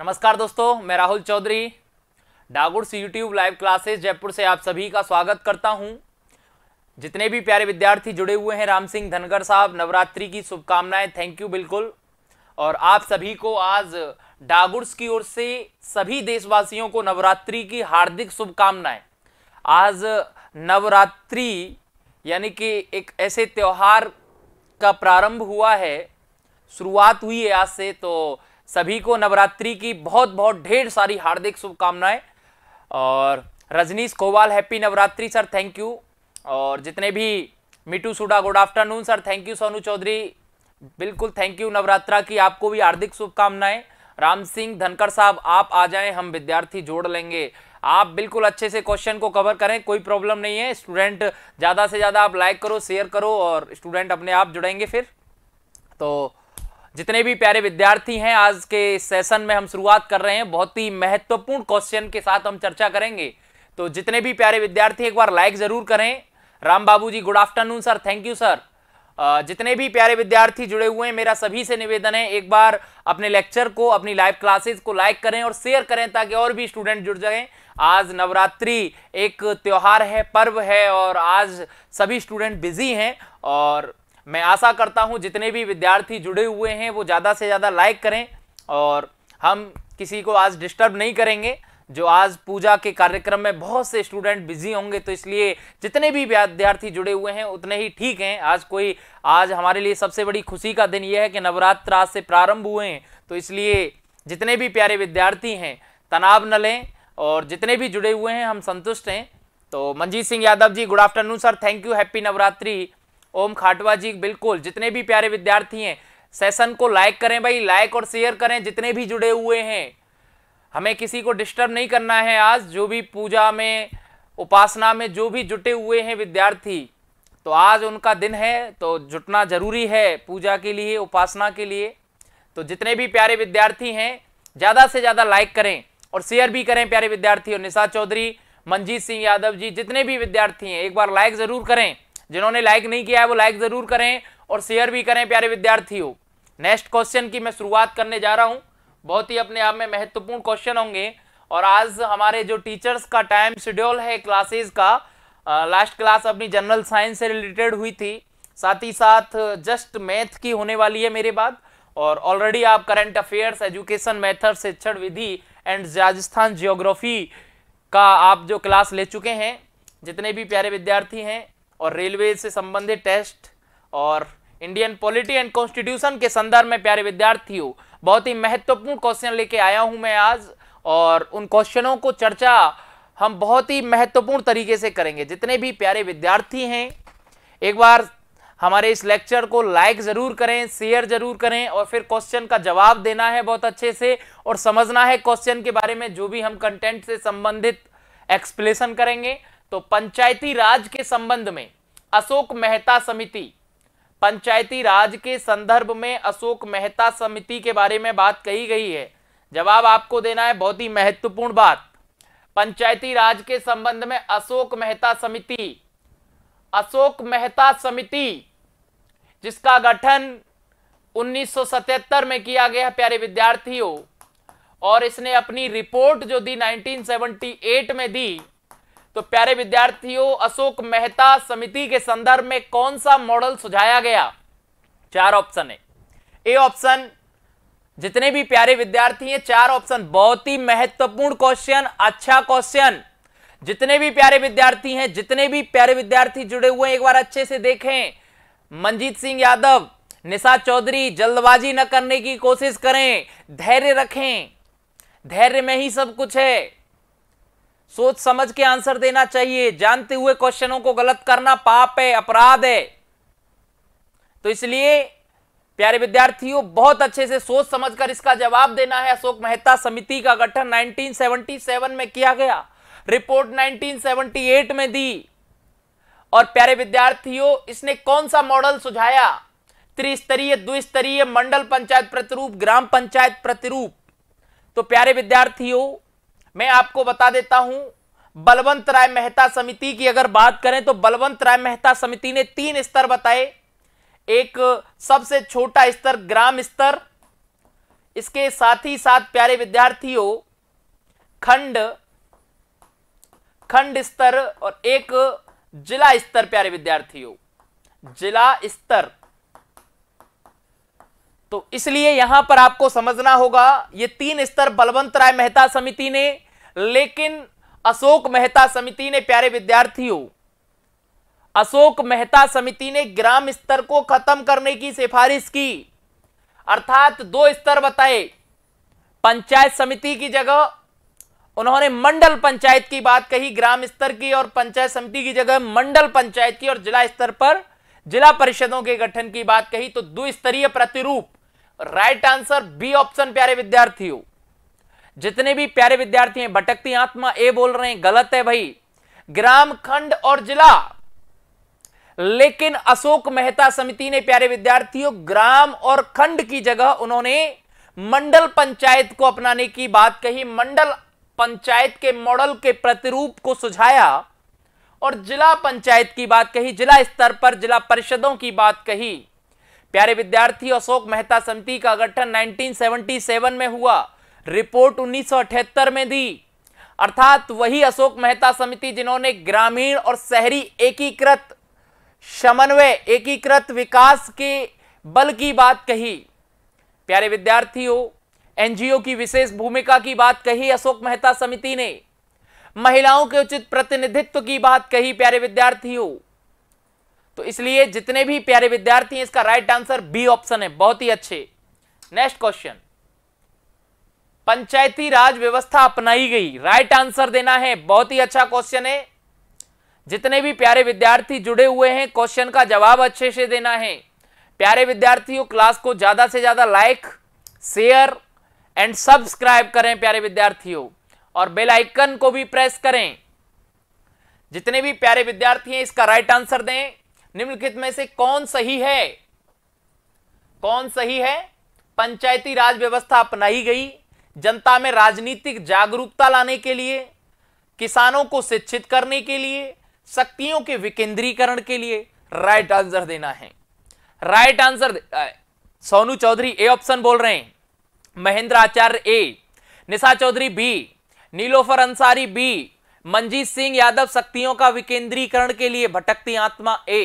नमस्कार दोस्तों मैं राहुल चौधरी डागुड़ से यूट्यूब लाइव क्लासेस जयपुर से आप सभी का स्वागत करता हूं जितने भी प्यारे विद्यार्थी जुड़े हुए हैं राम सिंह धनगर साहब नवरात्रि की शुभकामनाएं थैंक यू बिल्कुल और आप सभी को आज डागुड़स की ओर से सभी देशवासियों को नवरात्रि की हार्दिक शुभकामनाएं आज नवरात्रि यानी कि एक ऐसे त्यौहार का प्रारंभ हुआ है शुरुआत हुई है आज से तो सभी को नवरात्रि की बहुत बहुत ढेर सारी हार्दिक शुभकामनाएं और Rajneesh Kowal happy Navratri sir thank you और जितने भी मिटू सुडा good afternoon sir thank you Sonu Chaudhary बिल्कुल थैंक यू नवरात्रा की आपको भी हार्दिक शुभकामनाएं राम सिंह धनकर साहब आप आ जाएं हम विद्यार्थी जोड़ लेंगे आप बिल्कुल अच्छे से क्वेश्चन को कवर करें कोई प्रॉब्लम नहीं है स्टूडेंट ज़्यादा से ज़्यादा आप लाइक करो शेयर करो और स्टूडेंट अपने आप जुड़ेंगे फिर तो जितने भी प्यारे विद्यार्थी हैं आज के सेशन में हम शुरुआत कर रहे हैं बहुत ही महत्वपूर्ण क्वेश्चन के साथ हम चर्चा करेंगे तो जितने भी प्यारे विद्यार्थी एक बार लाइक ज़रूर करें Ram Babu ji good afternoon sir thank you sir जितने भी प्यारे विद्यार्थी जुड़े हुए हैं मेरा सभी से निवेदन है एक बार अपने लेक्चर को अपनी लाइव क्लासेस को लाइक करें और शेयर करें ताकि और भी स्टूडेंट जुड़ जाएं आज नवरात्रि एक त्यौहार है पर्व है और आज सभी स्टूडेंट बिजी हैं और मैं आशा करता हूँ जितने भी विद्यार्थी जुड़े हुए हैं वो ज़्यादा से ज़्यादा लाइक करें और हम किसी को आज डिस्टर्ब नहीं करेंगे जो आज पूजा के कार्यक्रम में बहुत से स्टूडेंट बिजी होंगे तो इसलिए जितने भी विद्यार्थी जुड़े हुए हैं उतने ही ठीक हैं आज कोई आज हमारे लिए सबसे बड़ी खुशी का दिन यह है कि नवरात्र आज से प्रारंभ हुए हैं तो इसलिए जितने भी प्यारे विद्यार्थी हैं तनाव न लें और जितने भी जुड़े हुए हैं हम संतुष्ट हैं तो Manjeet Singh Yadav ji good afternoon sir thank you happy Navratri Om Khatwa ji बिल्कुल जितने भी प्यारे विद्यार्थी हैं सेशन को लाइक करें भाई लाइक और शेयर करें जितने भी जुड़े हुए हैं हमें किसी को डिस्टर्ब नहीं करना है आज जो भी पूजा में उपासना में जो भी जुटे हुए हैं विद्यार्थी तो आज उनका दिन है तो जुटना जरूरी है पूजा के लिए उपासना के लिए तो जितने भी प्यारे विद्यार्थी हैं ज़्यादा से ज़्यादा लाइक करें और शेयर भी करें प्यारे विद्यार्थी और निशा चौधरी मंजीत सिंह यादव जी जितने भी विद्यार्थी हैं एक बार लाइक ज़रूर करें जिन्होंने लाइक नहीं किया है वो लाइक जरूर करें और शेयर भी करें प्यारे विद्यार्थियों नेक्स्ट क्वेश्चन की मैं शुरुआत करने जा रहा हूँ बहुत ही अपने आप में महत्वपूर्ण क्वेश्चन होंगे और आज हमारे जो टीचर्स का टाइम शेड्यूल है क्लासेज का लास्ट क्लास अपनी जनरल साइंस से रिलेटेड हुई थी साथ ही साथ जस्ट मैथ की होने वाली है मेरे बाद और ऑलरेडी आप करंट अफेयर्स एजुकेशन मेथड शिक्षण विधि एंड राजस्थान जियोग्राफी का आप जो क्लास ले चुके हैं जितने भी प्यारे विद्यार्थी हैं और रेलवे से संबंधित टेस्ट और इंडियन पॉलिटी एंड कॉन्स्टिट्यूशन के संदर्भ में प्यारे विद्यार्थियों बहुत ही महत्वपूर्ण क्वेश्चन लेके आया हूं मैं आज और उन क्वेश्चनों को चर्चा हम बहुत ही महत्वपूर्ण तरीके से करेंगे जितने भी प्यारे विद्यार्थी हैं एक बार हमारे इस लेक्चर को लाइक ज़रूर करें शेयर ज़रूर करें और फिर क्वेश्चन का जवाब देना है बहुत अच्छे से और समझना है क्वेश्चन के बारे में जो भी हम कंटेंट से संबंधित एक्सप्लेसन करेंगे तो पंचायती राज के संबंध में अशोक मेहता समिति पंचायती राज के संदर्भ में अशोक मेहता समिति के बारे में बात कही गई है जवाब आपको देना है बहुत ही महत्वपूर्ण बात पंचायती राज के संबंध में अशोक मेहता समिति अशोक मेहता समिति जिसका गठन 1977 में किया गया प्यारे विद्यार्थियों और इसने अपनी रिपोर्ट जो दी 1978 में दी तो प्यारे विद्यार्थियों अशोक मेहता समिति के संदर्भ में कौन सा मॉडल सुझाया गया चार ऑप्शन है ए ऑप्शन जितने भी प्यारे विद्यार्थी हैं चार ऑप्शन बहुत ही महत्वपूर्ण क्वेश्चन अच्छा क्वेश्चन जितने भी प्यारे विद्यार्थी हैं जितने भी प्यारे विद्यार्थी जुड़े हुए हैं एक बार अच्छे से देखें मनजीत सिंह यादव निशा चौधरी जल्दबाजी न करने की कोशिश करें धैर्य रखें धैर्य में ही सब कुछ है सोच समझ के आंसर देना चाहिए जानते हुए क्वेश्चनों को गलत करना पाप है अपराध है तो इसलिए प्यारे विद्यार्थियों बहुत अच्छे से सोच समझकर इसका जवाब देना है अशोक मेहता समिति का गठन 1977 में किया गया रिपोर्ट 1978 में दी और प्यारे विद्यार्थियों इसने कौन सा मॉडल सुझाया त्रिस्तरीय द्विस्तरीय मंडल पंचायत प्रतिरूप ग्राम पंचायत प्रतिरूप तो प्यारे विद्यार्थियों मैं आपको बता देता हूं बलवंत राय मेहता समिति की अगर बात करें तो बलवंत राय मेहता समिति ने तीन स्तर बताए एक सबसे छोटा स्तर ग्राम स्तर इसके साथ ही साथ प्यारे विद्यार्थियों खंड खंड स्तर और एक जिला स्तर प्यारे विद्यार्थियों जिला स्तर तो इसलिए यहां पर आपको समझना होगा ये तीन स्तर बलवंत राय मेहता समिति ने लेकिन अशोक मेहता समिति ने प्यारे विद्यार्थियों अशोक मेहता समिति ने ग्राम स्तर को खत्म करने की सिफारिश की अर्थात दो स्तर बताए पंचायत समिति की जगह उन्होंने मंडल पंचायत की बात कही ग्राम स्तर की और पंचायत समिति की जगह मंडल पंचायत की और जिला स्तर पर जिला परिषदों के गठन की बात कही तो दो स्तरीय प्रतिरूप राइट आंसर बी ऑप्शन प्यारे विद्यार्थियों जितने भी प्यारे विद्यार्थी हैं भटकती आत्मा ए बोल रहे हैं गलत है भाई ग्राम खंड और जिला लेकिन अशोक मेहता समिति ने प्यारे विद्यार्थियों ग्राम और खंड की जगह उन्होंने मंडल पंचायत को अपनाने की बात कही मंडल पंचायत के मॉडल के प्रतिरूप को सुझाया और जिला पंचायत की बात कही जिला स्तर पर जिला परिषदों की बात कही प्यारे विद्यार्थी अशोक मेहता समिति का गठन 1977 में हुआ रिपोर्ट 1978 में दी अर्थात वही अशोक मेहता समिति जिन्होंने ग्रामीण और शहरी एकीकृत समन्वय एकीकृत विकास के बल की बात कही प्यारे विद्यार्थियों एनजीओ की विशेष भूमिका की बात कही अशोक मेहता समिति ने महिलाओं के उचित प्रतिनिधित्व की बात कही प्यारे विद्यार्थियों तो इसलिए जितने भी प्यारे विद्यार्थी इसका राइट आंसर बी ऑप्शन है बहुत ही अच्छे नेक्स्ट क्वेश्चन पंचायती राज व्यवस्था अपनाई गई राइट आंसर देना है बहुत ही अच्छा क्वेश्चन है जितने भी प्यारे विद्यार्थी जुड़े हुए हैं क्वेश्चन का जवाब अच्छे से देना है प्यारे विद्यार्थियों क्लास को ज़्यादा से ज़्यादा लाइक शेयर एंड सब्सक्राइब करें प्यारे विद्यार्थियों और बेल आइकन को भी प्रेस करें जितने भी प्यारे विद्यार्थी हैं इसका राइट आंसर दें निम्नलिखित में से कौन सही है कौन सही है पंचायती राज व्यवस्था अपनाई गई जनता में राजनीतिक जागरूकता लाने के लिए किसानों को शिक्षित करने के लिए शक्तियों के विकेंद्रीकरण के लिए राइट आंसर देना है right answer Sonu Chaudhary A option बोल रहे हैं Mahendra Acharya A Nisha Chaudhary B Nilofar Ansari B Manjeet Singh Yadav शक्तियों का विकेंद्रीकरण के लिए भटकती आत्मा A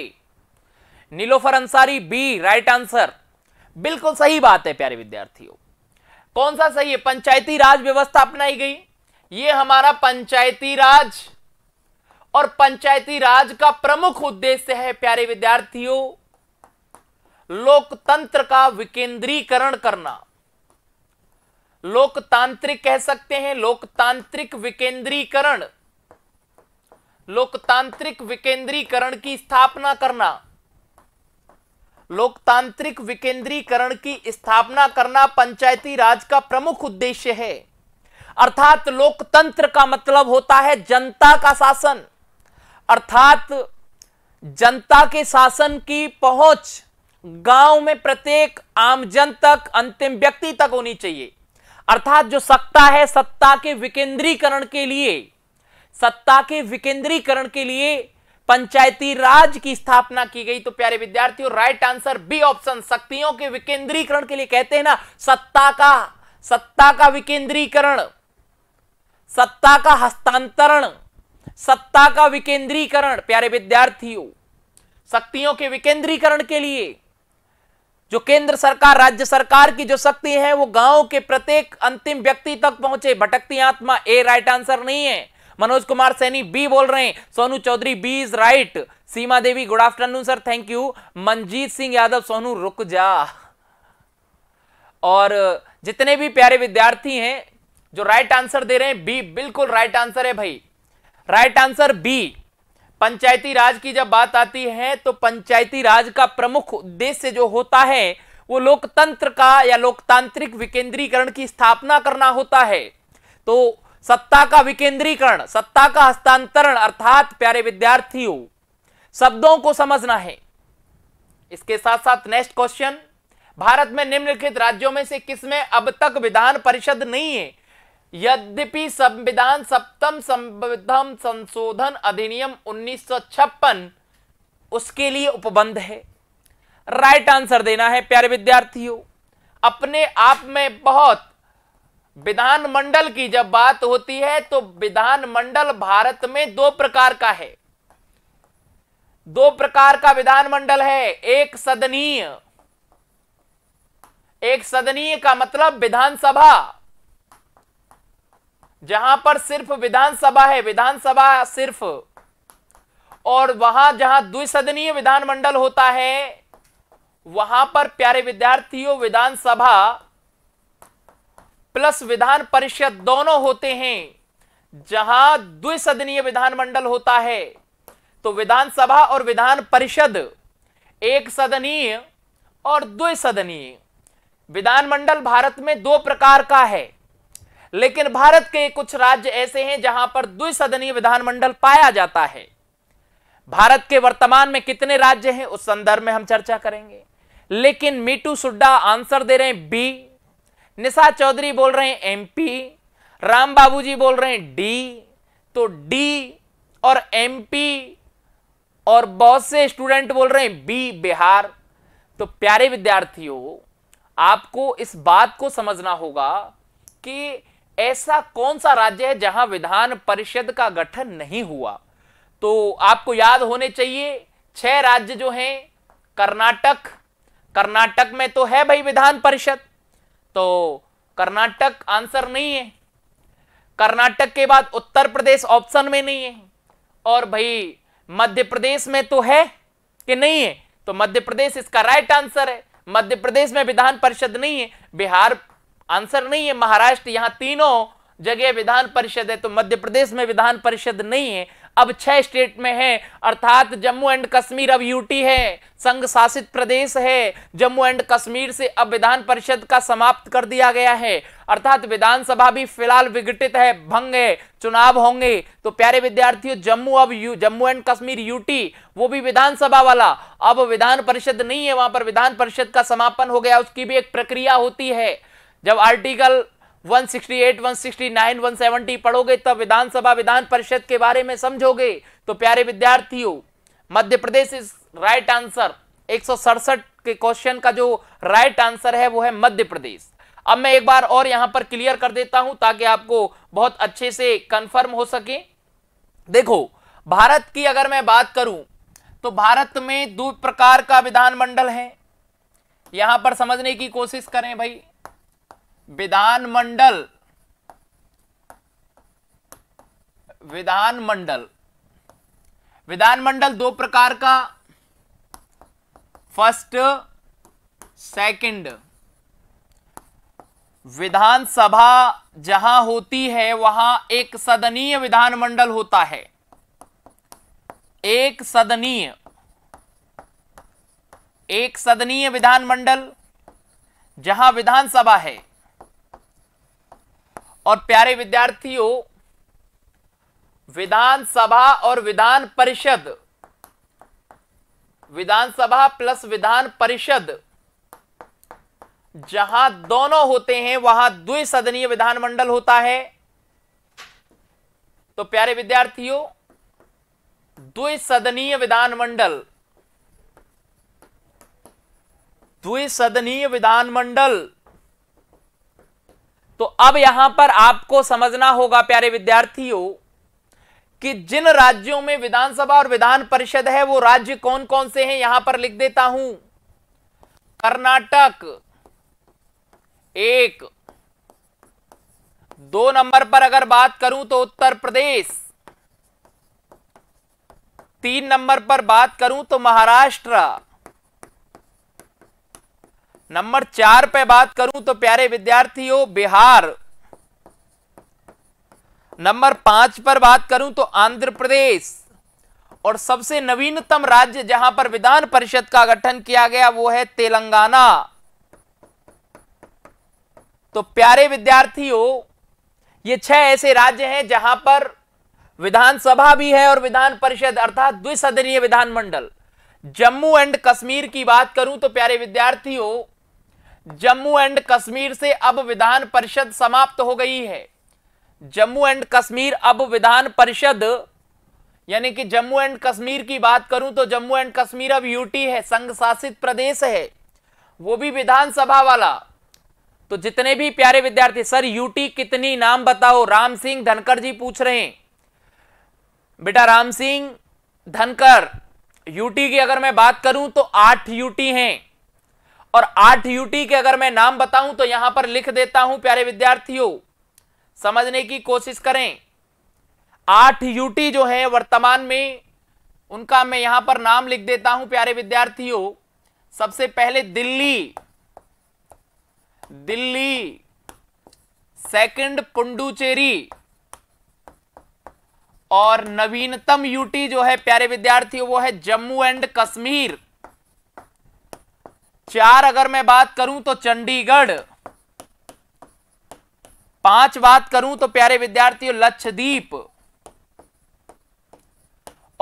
Nilofar Ansari B right answer बिल्कुल सही बात है प्यारे विद्यार्थियों कौन सा सही है पंचायती राज व्यवस्था अपनाई गई ये हमारा पंचायती राज और पंचायती राज का प्रमुख उद्देश्य है प्यारे विद्यार्थियों लोकतंत्र का विकेंद्रीकरण करना लोकतांत्रिक कह सकते हैं लोकतांत्रिक विकेंद्रीकरण लोकतांत्रिक विकेंद्रीकरण की स्थापना करना लोकतांत्रिक विकेंद्रीकरण की स्थापना करना पंचायती राज का प्रमुख उद्देश्य है अर्थात लोकतंत्र का मतलब होता है जनता का शासन अर्थात जनता के शासन की पहुंच गांव में प्रत्येक आमजन तक अंतिम व्यक्ति तक होनी चाहिए अर्थात जो सत्ता है सत्ता के विकेंद्रीकरण के लिए सत्ता के विकेंद्रीकरण के लिए पंचायती राज की स्थापना की गई तो प्यारे विद्यार्थियों राइट आंसर बी ऑप्शन शक्तियों के विकेंद्रीकरण के लिए कहते हैं ना सत्ता का सत्ता का विकेंद्रीकरण सत्ता का हस्तांतरण सत्ता का विकेंद्रीकरण प्यारे विद्यार्थियों शक्तियों के विकेंद्रीकरण के लिए जो केंद्र सरकार राज्य सरकार की जो शक्ति है वो गांव के प्रत्येक अंतिम व्यक्ति तक पहुंचे भटकती आत्मा ए राइट आंसर नहीं है मनोज कुमार सैनी बी बोल रहे हैं Sonu Chaudhary B is right Seema Devi good afternoon sir thank you Manjeet Singh Yadav Sonu रुक जा और जितने भी प्यारे विद्यार्थी हैं जो राइट आंसर दे रहे हैं बी बिल्कुल राइट आंसर है भाई right answer B Panchayati Raj की जब बात आती है तो पंचायती राज का प्रमुख उद्देश्य जो होता है वो लोकतंत्र का या लोकतांत्रिक विकेंद्रीकरण की स्थापना करना होता है तो सत्ता का विकेंद्रीकरण सत्ता का हस्तांतरण अर्थात प्यारे विद्यार्थियों शब्दों को समझना है इसके साथ साथ नेक्स्ट क्वेश्चन भारत में निम्नलिखित राज्यों में से किसमें अब तक विधान परिषद नहीं है यद्यपि संविधान सप्तम संविधान संशोधन अधिनियम 1956 उसके लिए उपबंध है राइट आंसर देना है प्यारे विद्यार्थियों अपने आप में बहुत विधानमंडल की जब बात होती है तो विधानमंडल भारत में दो प्रकार का है दो प्रकार का विधानमंडल है एक सदनीय एक सदनीय का मतलब विधानसभा जहां पर सिर्फ विधानसभा है विधानसभा सिर्फ और वहां जहां द्विसदनीय विधानमंडल होता है वहां पर प्यारे विद्यार्थियों विधानसभा प्लस विधान परिषद दोनों होते हैं जहां द्विसदनीय विधानमंडल होता है तो विधानसभा और विधान परिषद एक सदनीय और द्विसदनीय विधानमंडल भारत में दो प्रकार का है लेकिन भारत के कुछ राज्य ऐसे हैं जहां पर द्विसदनीय विधानमंडल पाया जाता है भारत के वर्तमान में कितने राज्य हैं उस संदर्भ में हम चर्चा करेंगे लेकिन मीटू सुड्डा आंसर दे रहे हैं बी निशा चौधरी बोल रहे हैं एमपी राम बाबू जी बोल रहे हैं डी तो डी और एमपी और बहुत से स्टूडेंट बोल रहे हैं बी बिहार तो प्यारे विद्यार्थियों आपको इस बात को समझना होगा कि ऐसा कौन सा राज्य है जहां विधान परिषद का गठन नहीं हुआ तो आपको याद होने चाहिए छह राज्य जो हैं कर्नाटक कर्नाटक में तो है भाई विधान परिषद तो कर्नाटक आंसर नहीं है कर्नाटक के बाद उत्तर प्रदेश ऑप्शन में नहीं है और भाई मध्य प्रदेश में तो है कि नहीं है तो मध्य प्रदेश इसका राइट आंसर है मध्य प्रदेश में विधान परिषद नहीं है बिहार आंसर नहीं है महाराष्ट्र यहां तीनों जगह विधान परिषद है तो मध्य प्रदेश में विधान परिषद नहीं है अब छह स्टेट में है अर्थात जम्मू एंड कश्मीर अब यूटी है संघ शासित प्रदेश है जम्मू एंड कश्मीर से अब विधान परिषद का समाप्त कर दिया गया है अर्थात विधानसभा भी फिलहाल विघटित है भंग है चुनाव होंगे तो प्यारे विद्यार्थियों जम्मू अब यू जम्मू एंड कश्मीर यूटी वो भी विधानसभा वाला अब विधान परिषद नहीं है वहां पर विधान परिषद का समापन हो गया उसकी भी एक प्रक्रिया होती है जब आर्टिकल 168, 169, 170 पढ़ोगे तब विधानसभा विधान परिषद के बारे में समझोगे तो प्यारे विद्यार्थियों Madhya Pradesh is right answer एक के क्वेश्चन का जो राइट आंसर है वो है मध्य प्रदेश अब मैं एक बार और यहां पर क्लियर कर देता हूं ताकि आपको बहुत अच्छे से कंफर्म हो सके देखो भारत की अगर मैं बात करूं तो भारत में दो प्रकार का विधानमंडल है यहां पर समझने की कोशिश करें भाई विधान मंडल विधानमंडल दो प्रकार का फर्स्ट सेकंड विधानसभा जहां होती है वहां एक सदनीय विधानमंडल होता है एक सदनीय एक सदनीय विधानमंडल जहां विधानसभा है और प्यारे विद्यार्थियों विधानसभा और विधान परिषद विधानसभा प्लस विधान परिषद जहां दोनों होते हैं वहां द्विसदनीय विधानमंडल होता है तो प्यारे विद्यार्थियों द्विसदनीय विधानमंडल द्विसदनीय विधानमंडल तो अब यहां पर आपको समझना होगा प्यारे विद्यार्थियों कि जिन राज्यों में विधानसभा और विधान परिषद है वो राज्य कौन कौन से हैं यहां पर लिख देता हूं कर्नाटक एक दो नंबर पर अगर बात करूं तो उत्तर प्रदेश तीन नंबर पर बात करूं तो महाराष्ट्र नंबर चार पे बात करूं तो प्यारे विद्यार्थियों बिहार नंबर पांच पर बात करूं तो आंध्र प्रदेश और सबसे नवीनतम राज्य जहां पर विधान परिषद का गठन किया गया वो है तेलंगाना तो प्यारे विद्यार्थियों ये छह ऐसे राज्य हैं जहां पर विधानसभा भी है और विधान परिषद अर्थात द्विसदनीय विधानमंडल जम्मू एंड कश्मीर की बात करूं तो प्यारे विद्यार्थियों जम्मू एंड कश्मीर से अब विधान परिषद समाप्त हो गई है जम्मू एंड कश्मीर अब विधान परिषद यानी कि जम्मू एंड कश्मीर की बात करूं तो जम्मू एंड कश्मीर अब यूटी है संघ शासित प्रदेश है वो भी विधानसभा वाला तो जितने भी प्यारे विद्यार्थी सर यूटी कितनी नाम बताओ राम सिंह धनकर जी पूछ रहे हैं बेटा राम सिंह धनकर यूटी की अगर मैं बात करूं तो आठ यूटी हैं और आठ यूटी के अगर मैं नाम बताऊं तो यहां पर लिख देता हूं प्यारे विद्यार्थियों समझने की कोशिश करें आठ यूटी जो है वर्तमान में उनका मैं यहां पर नाम लिख देता हूं प्यारे विद्यार्थियों सबसे पहले दिल्ली दिल्ली सेकंड पुंडुचेरी और नवीनतम यूटी जो है प्यारे विद्यार्थियों वो है जम्मू एंड कश्मीर चार अगर मैं बात करूं तो चंडीगढ़ पांच बात करूं तो प्यारे विद्यार्थियों लक्षदीप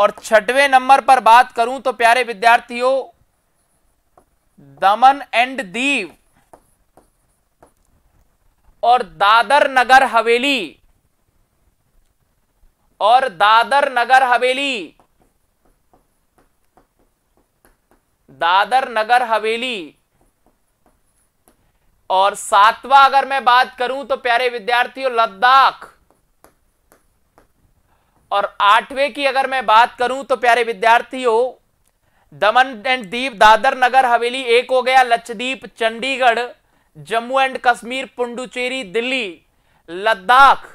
और छठवें नंबर पर बात करूं तो प्यारे विद्यार्थियों दमन एंड दीव और दादर नगर हवेली और दादर नगर हवेली दादर नगर हवेली और सातवां अगर मैं बात करूं तो प्यारे विद्यार्थियों लद्दाख और आठवें की अगर मैं बात करूं तो प्यारे विद्यार्थियों दमन एंड दीप दादर नगर हवेली एक हो गया लक्षद्वीप चंडीगढ़ जम्मू एंड कश्मीर पुंडुचेरी दिल्ली लद्दाख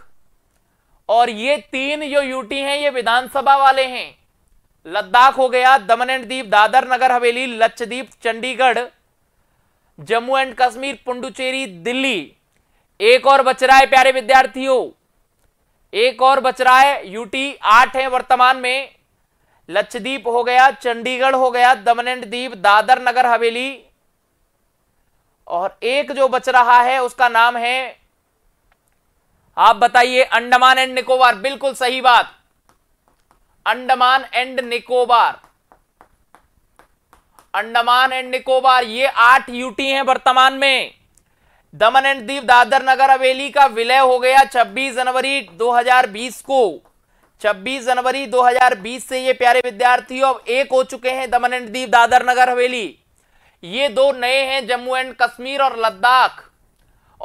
और ये तीन जो यूटी हैं ये विधानसभा वाले हैं लद्दाख हो गया दमन and Deep Dadra Nagar Haveli Lakshadweep Chandigarh Jammu and Kashmir Puducherry Delhi एक और बच रहा है प्यारे विद्यार्थियों एक और बच रहा है यूटी आठ है वर्तमान में लच्छदीप हो गया चंडीगढ़ हो गया दमन एंड दीप दादर नगर हवेली और एक जो बच रहा है उसका नाम है आप बताइए अंडमान एंड निकोबार बिल्कुल सही बात अंडमान एंड निकोबार अंडमान एंड निकोबार ये आठ यूटी हैं वर्तमान में दमन एंड दीप दादर नगर हवेली का विलय हो गया 26 जनवरी 2020 को 26 जनवरी 2020 से ये प्यारे विद्यार्थी अब एक हो चुके हैं दमन एंड दीप दादर नगर हवेली ये दो नए हैं जम्मू एंड कश्मीर और लद्दाख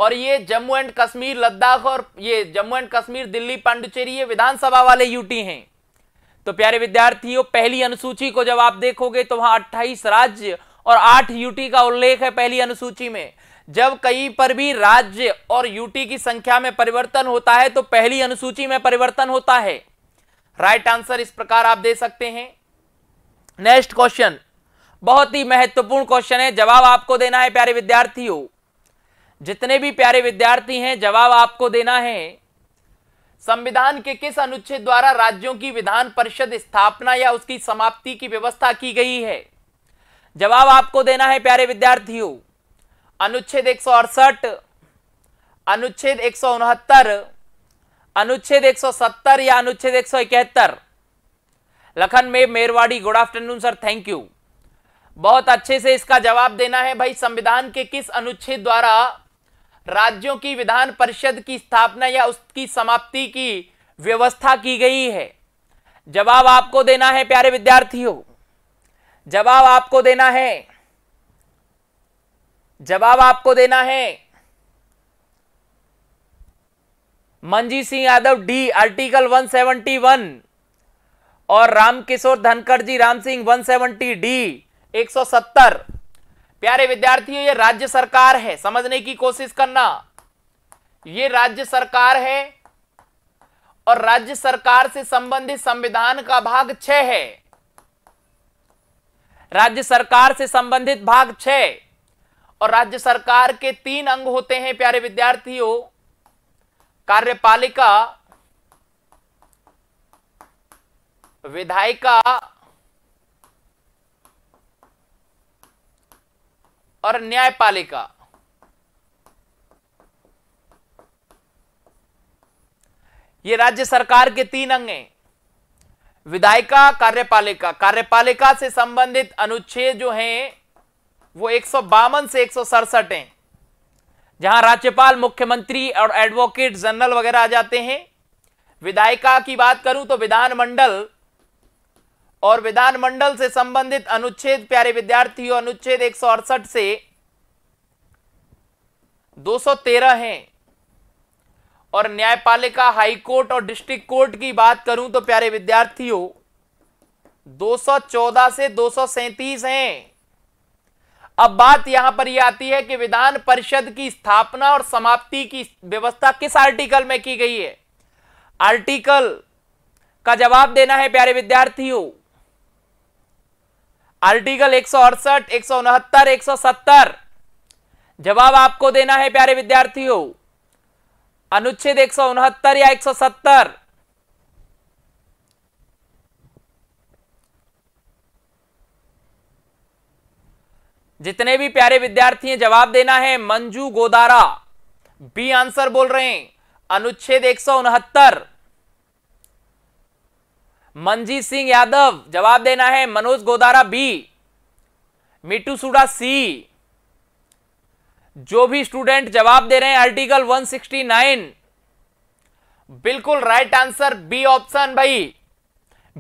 और ये जम्मू एंड कश्मीर लद्दाख और ये जम्मू एंड कश्मीर दिल्ली पांडुचेरी ये विधानसभा वाले यूटी हैं तो प्यारे विद्यार्थियों पहली अनुसूची को जब आप देखोगे तो वहां अट्ठाईस राज्य और आठ यूटी का उल्लेख है पहली अनुसूची में जब कहीं पर भी राज्य और यूटी की संख्या में परिवर्तन होता है तो पहली अनुसूची में परिवर्तन होता है राइट आंसर इस प्रकार आप दे सकते हैं नेक्स्ट क्वेश्चन बहुत ही महत्वपूर्ण क्वेश्चन है जवाब आपको देना है प्यारे विद्यार्थियों जितने भी प्यारे विद्यार्थी हैं जवाब आपको देना है संविधान के किस अनुच्छेद द्वारा राज्यों की विधान परिषद स्थापना या उसकी समाप्ति की व्यवस्था की गई है जवाब आपको देना है प्यारे विद्यार्थियों अनुच्छेद एक अनुच्छेद एक अनुच्छेद 170 या अनुच्छेद इकहत्तर लखन में Merwari good afternoon sir thank you बहुत अच्छे से इसका जवाब देना है भाई संविधान के किस अनुच्छेद द्वारा राज्यों की विधान परिषद की स्थापना या उसकी समाप्ति की व्यवस्था की गई है जवाब आपको देना है प्यारे विद्यार्थियों जवाब आपको देना है जवाब आपको देना है मंजी सिंह यादव डी आर्टिकल 171 और रामकिशोर धनखड़ जी राम सिंह 170 डी 170 प्यारे विद्यार्थियों ये राज्य सरकार है समझने की कोशिश करना ये राज्य सरकार है और राज्य सरकार से संबंधित संविधान का भाग छ है राज्य सरकार से संबंधित भाग छ और राज्य सरकार के तीन अंग होते हैं प्यारे विद्यार्थियों कार्यपालिका विधायिका और न्यायपालिका ये राज्य सरकार के तीन अंग हैं विधायिका कार्यपालिका कार्यपालिका से संबंधित अनुच्छेद जो हैं वो एक से एक हैं जहां राज्यपाल मुख्यमंत्री और एडवोकेट जनरल वगैरह आ जाते हैं विधायिका की बात करूं तो विधानमंडल और विधानमंडल से संबंधित अनुच्छेद प्यारे विद्यार्थियों अनुच्छेद एक से 213 हैं और न्यायपालिका हाईकोर्ट और डिस्ट्रिक्ट कोर्ट की बात करूं तो प्यारे विद्यार्थियों 214 से दो हैं अब बात यहां पर यह आती है कि विधान परिषद की स्थापना और समाप्ति की व्यवस्था किस आर्टिकल में की गई है आर्टिकल का जवाब देना है प्यारे विद्यार्थियों आर्टिकल एक सौ अड़सठ एक सौ उनहत्तर एक सौ सत्तर जवाब आपको देना है प्यारे विद्यार्थियों अनुच्छेद एक सौ उनहत्तर या एक सौ सत्तर जितने भी प्यारे विद्यार्थी हैं जवाब देना है मंजू गोदारा बी आंसर बोल रहे हैं अनुच्छेद एक सौ उनहत्तर मनजीत सिंह यादव जवाब देना है मनोज गोदारा बी मिट्टू सूडा सी जो भी स्टूडेंट जवाब दे रहे हैं आर्टिकल 169 बिल्कुल राइट आंसर बी ऑप्शन भाई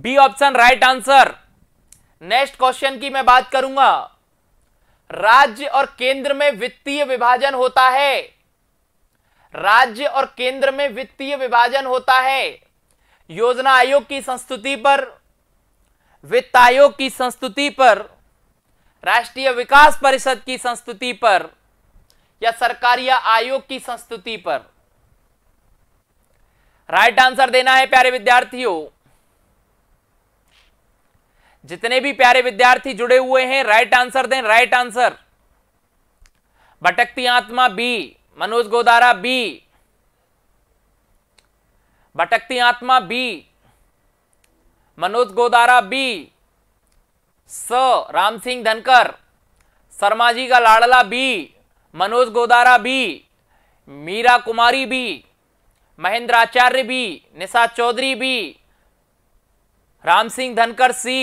B option right answer next question की मैं बात करूंगा राज्य और केंद्र में वित्तीय विभाजन होता है राज्य और केंद्र में वित्तीय विभाजन होता है योजना आयोग की संस्तुति पर वित्त आयोग की संस्तुति पर राष्ट्रीय विकास परिषद की संस्तुति पर या सरकारी आयोग की संस्तुति पर राइट आंसर देना है प्यारे विद्यार्थियों जितने भी प्यारे विद्यार्थी जुड़े हुए हैं राइट आंसर दें राइट आंसर भटकती आत्मा बी मनोज गोदारा बी भटकती आत्मा बी मनोज गोदारा बी स राम सिंह धनकर शर्मा जी का लाडला B Manoj Godara B Meera Kumari B Mahendra Acharya B Nisha Chaudhary B Ram Singh Dhankar C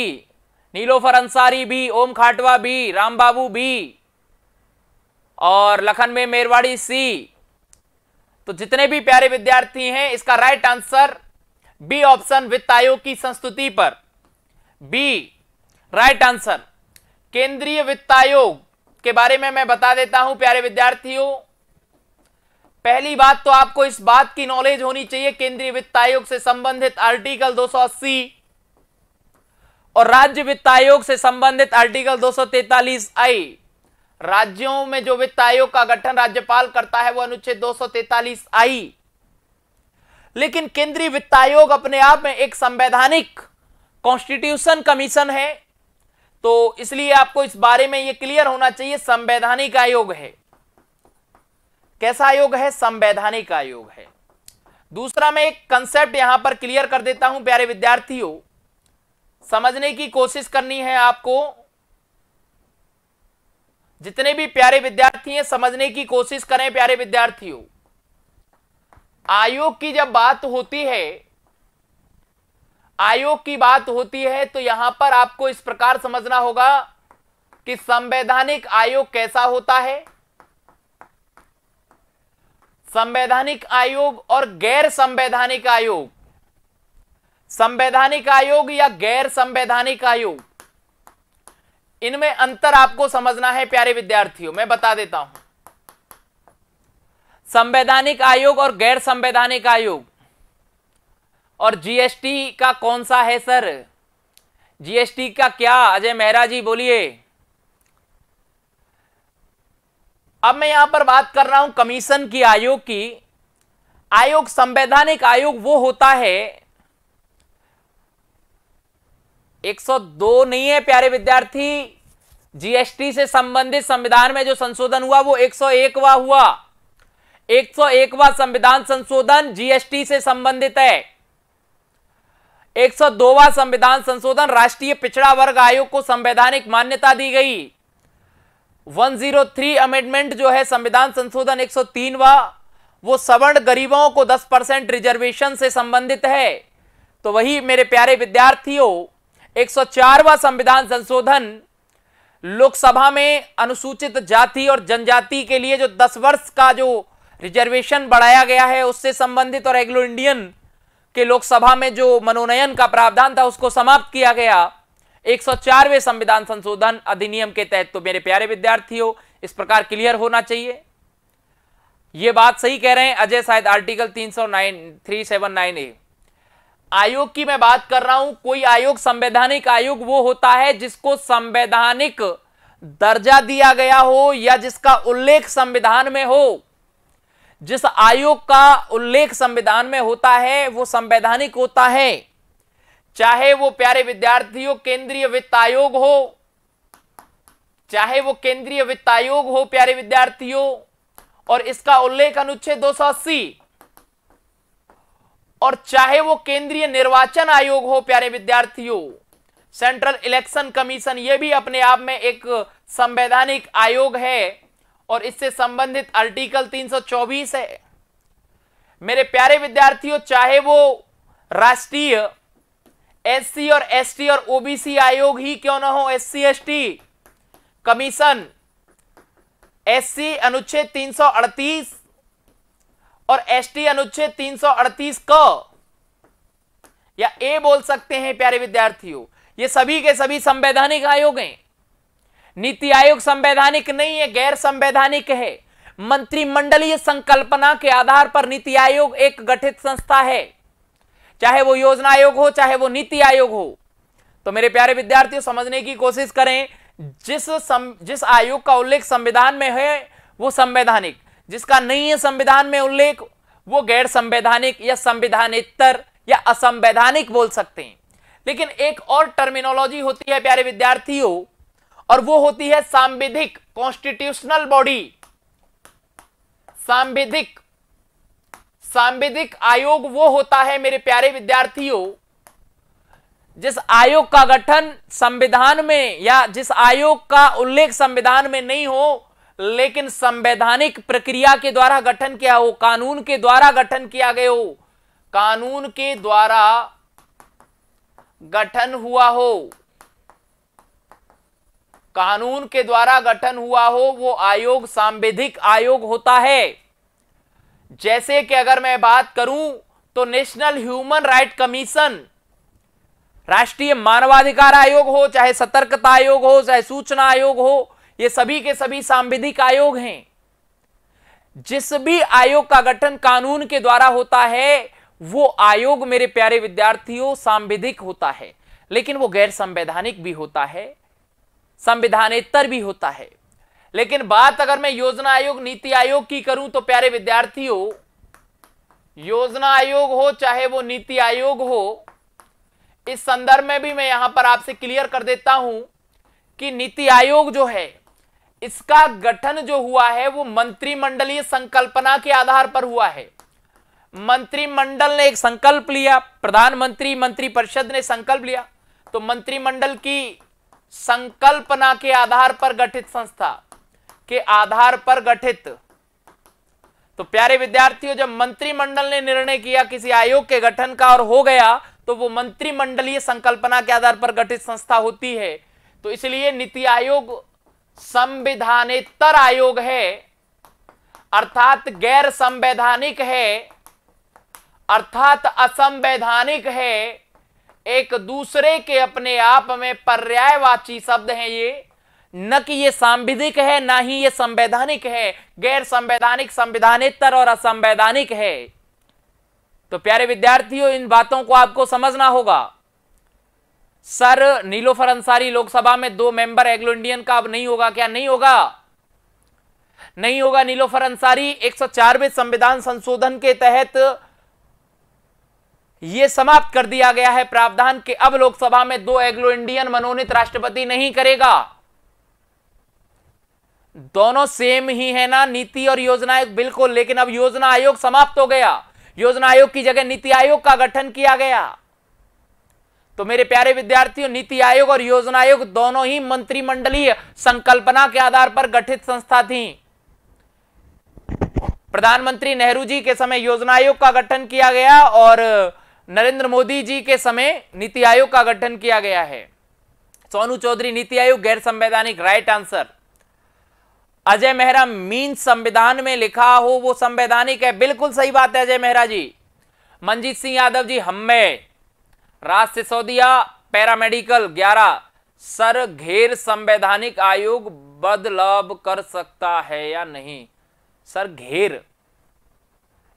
Nilofar Ansari B Om Khatwa B Ram Babu B और लखन में मेरवाड़ी सी तो जितने भी प्यारे विद्यार्थी हैं इसका राइट आंसर बी ऑप्शन वित्त आयोग की संस्तुति पर बी राइट आंसर केंद्रीय वित्त आयोग के बारे में मैं बता देता हूं प्यारे विद्यार्थियों पहली बात तो आपको इस बात की नॉलेज होनी चाहिए केंद्रीय वित्त आयोग से संबंधित आर्टिकल 280 और राज्य वित्त आयोग से संबंधित आर्टिकल 243 आई राज्यों में जो वित्त आयोग का गठन राज्यपाल करता है वो अनुच्छेद 243 आई लेकिन केंद्रीय वित्त आयोग अपने आप में एक संवैधानिक कॉन्स्टिट्यूशन कमीशन है तो इसलिए आपको इस बारे में ये क्लियर होना चाहिए संवैधानिक आयोग है कैसा आयोग है संवैधानिक आयोग है दूसरा मैं एक कंसेप्ट यहां पर क्लियर कर देता हूं प्यारे विद्यार्थियों समझने की कोशिश करनी है आपको जितने भी प्यारे विद्यार्थी हैं समझने की कोशिश करें प्यारे विद्यार्थियों आयोग की जब बात होती है आयोग की बात होती है तो यहां पर आपको इस प्रकार समझना होगा कि संवैधानिक आयोग कैसा होता है संवैधानिक आयोग और गैर संवैधानिक आयोग संवैधानिक आयोग या गैर संवैधानिक आयोग इनमें अंतर आपको समझना है प्यारे विद्यार्थियों मैं बता देता हूं संवैधानिक आयोग और गैर संवैधानिक आयोग और जीएसटी का कौन सा है सर जीएसटी का क्या अजय मेहरा जी बोलिए अब मैं यहां पर बात कर रहा हूं कमीशन की आयोग की आयोग संवैधानिक आयोग वो होता है 102 नहीं है प्यारे विद्यार्थी जीएसटी से संबंधित संविधान में जो संशोधन हुआ वो 101वां हुआ 101वां संविधान संशोधन जीएसटी से संबंधित है 102वां संविधान संशोधन राष्ट्रीय पिछड़ा वर्ग आयोग को संवैधानिक मान्यता दी गई 103 अमेंडमेंट जो है संविधान संशोधन 103वां वो सवर्ण गरीबों को 10 परसेंट रिजर्वेशन से संबंधित है तो वही मेरे प्यारे विद्यार्थियों 104वां संविधान संशोधन लोकसभा में अनुसूचित जाति और जनजाति के लिए जो 10 वर्ष का जो रिजर्वेशन बढ़ाया गया है उससे संबंधित और एग्लो इंडियन के लोकसभा में जो मनोनयन का प्रावधान था उसको समाप्त किया गया एक संविधान संशोधन अधिनियम के तहत तो मेरे प्यारे विद्यार्थियों इस प्रकार क्लियर होना चाहिए यह बात सही कह रहे हैं अजय शायद आर्टिकल तीन सौ nine three seven nine A आयोग की मैं बात कर रहा हूं कोई आयोग संवैधानिक आयोग वो होता है जिसको संवैधानिक दर्जा दिया गया हो या जिसका उल्लेख संविधान में हो जिस आयोग का उल्लेख संविधान में होता है वो संवैधानिक होता है चाहे वो प्यारे विद्यार्थियों केंद्रीय वित्त आयोग हो चाहे वो केंद्रीय वित्त आयोग हो प्यारे विद्यार्थियों और इसका उल्लेख अनुच्छेद 280 और चाहे वो केंद्रीय निर्वाचन आयोग हो प्यारे विद्यार्थियों सेंट्रल इलेक्शन कमीशन ये भी अपने आप में एक संवैधानिक आयोग है और इससे संबंधित आर्टिकल 324 है मेरे प्यारे विद्यार्थियों चाहे वो राष्ट्रीय एससी और एसटी और ओबीसी आयोग ही क्यों ना हो एससी एसटी कमीशन एससी अनुच्छेद 338 और एसटी अनुच्छेद 338 क या ए बोल सकते हैं प्यारे विद्यार्थियों ये सभी के सभी संवैधानिक आयोग हैं नीति आयोग संवैधानिक नहीं है गैर संवैधानिक है मंत्रिमंडलीय संकल्पना के आधार पर नीति आयोग एक गठित संस्था है चाहे वो योजना आयोग हो चाहे वो नीति आयोग हो तो मेरे प्यारे विद्यार्थियों समझने की कोशिश करें जिस सम, जिस आयोग का उल्लेख संविधान में है वो संवैधानिक जिसका नहीं है संविधान में उल्लेख वो गैर संवैधानिक या संविधानितर या असंवैधानिक बोल सकते हैं लेकिन एक और टर्मिनोलॉजी होती है प्यारे विद्यार्थियों और वो होती है सांविधिक कॉन्स्टिट्यूशनल बॉडी सांविधिक सांविधिक आयोग वो होता है मेरे प्यारे विद्यार्थियों जिस आयोग का गठन संविधान में या जिस आयोग का उल्लेख संविधान में नहीं हो लेकिन संवैधानिक प्रक्रिया के द्वारा गठन किया हो कानून के द्वारा गठन किया गया हो कानून के द्वारा गठन हुआ हो कानून के द्वारा गठन हुआ हो वो आयोग सांविधिक आयोग होता है जैसे कि अगर मैं बात करूं तो नेशनल ह्यूमन राइट कमीशन राष्ट्रीय मानवाधिकार आयोग हो चाहे सतर्कता आयोग हो चाहे सूचना आयोग हो ये सभी के सभी सांविधिक आयोग हैं जिस भी आयोग का गठन कानून के द्वारा होता है वो आयोग मेरे प्यारे विद्यार्थियों सांविधिक होता है लेकिन वो गैर संवैधानिक भी होता है संविधानेतर भी होता है लेकिन बात अगर मैं योजना आयोग नीति आयोग की करूं तो प्यारे विद्यार्थियों योजना आयोग हो चाहे वो नीति आयोग हो इस संदर्भ में भी मैं यहां पर आपसे क्लियर कर देता हूं कि नीति आयोग जो है इसका गठन जो हुआ है वो मंत्रिमंडलीय संकल्पना के आधार पर हुआ है मंत्रिमंडल ने एक संकल्प लिया प्रधानमंत्री मंत्रिपरिषद ने संकल्प लिया तो मंत्रिमंडल की संकल्पना के आधार पर गठित संस्था के आधार पर गठित तो प्यारे विद्यार्थियों जब मंत्रिमंडल ने निर्णय किया किसी आयोग के गठन का और हो गया तो वो मंत्रिमंडलीय संकल्पना के आधार पर गठित संस्था होती है तो इसलिए नीति आयोग संविधानितर आयोग है अर्थात गैर संवैधानिक है अर्थात असंवैधानिक है एक दूसरे के अपने आप में पर्यायवाची शब्द हैं ये न कि ये सांविधिक है ना ही ये संवैधानिक है गैर संवैधानिक संविधानितर और असंवैधानिक है तो प्यारे विद्यार्थियों इन बातों को आपको समझना होगा सर नीलोफर अंसारी लोकसभा में दो मेंबर एग्लो इंडियन का अब नहीं होगा क्या नहीं होगा नहीं होगा नीलोफर अंसारी एक संविधान संशोधन के तहत यह समाप्त कर दिया गया है प्रावधान कि अब लोकसभा में दो एग्लो इंडियन मनोनीत राष्ट्रपति नहीं करेगा दोनों सेम ही है ना नीति और योजना आयोग बिल्कुल लेकिन अब योजना आयोग समाप्त हो गया योजना आयोग की जगह नीति आयोग का गठन किया गया तो मेरे प्यारे विद्यार्थियों नीति आयोग और योजना आयोग दोनों ही मंत्रिमंडलीय संकल्पना के आधार पर गठित संस्था थी प्रधानमंत्री नेहरू जी के समय योजना आयोग का गठन किया गया और नरेंद्र मोदी जी के समय नीति आयोग का गठन किया गया है सोनू चौधरी नीति आयोग गैर संवैधानिक right answer Ajay Mehra mean संविधान में लिखा हो वो संवैधानिक है बिल्कुल सही बात है अजय मेहरा जी मनजीत सिंह यादव जी हमें राज सिसोदिया पैरामेडिकल ग्यारह सर घेर संवैधानिक आयोग बदलाव कर सकता है या नहीं सर घेर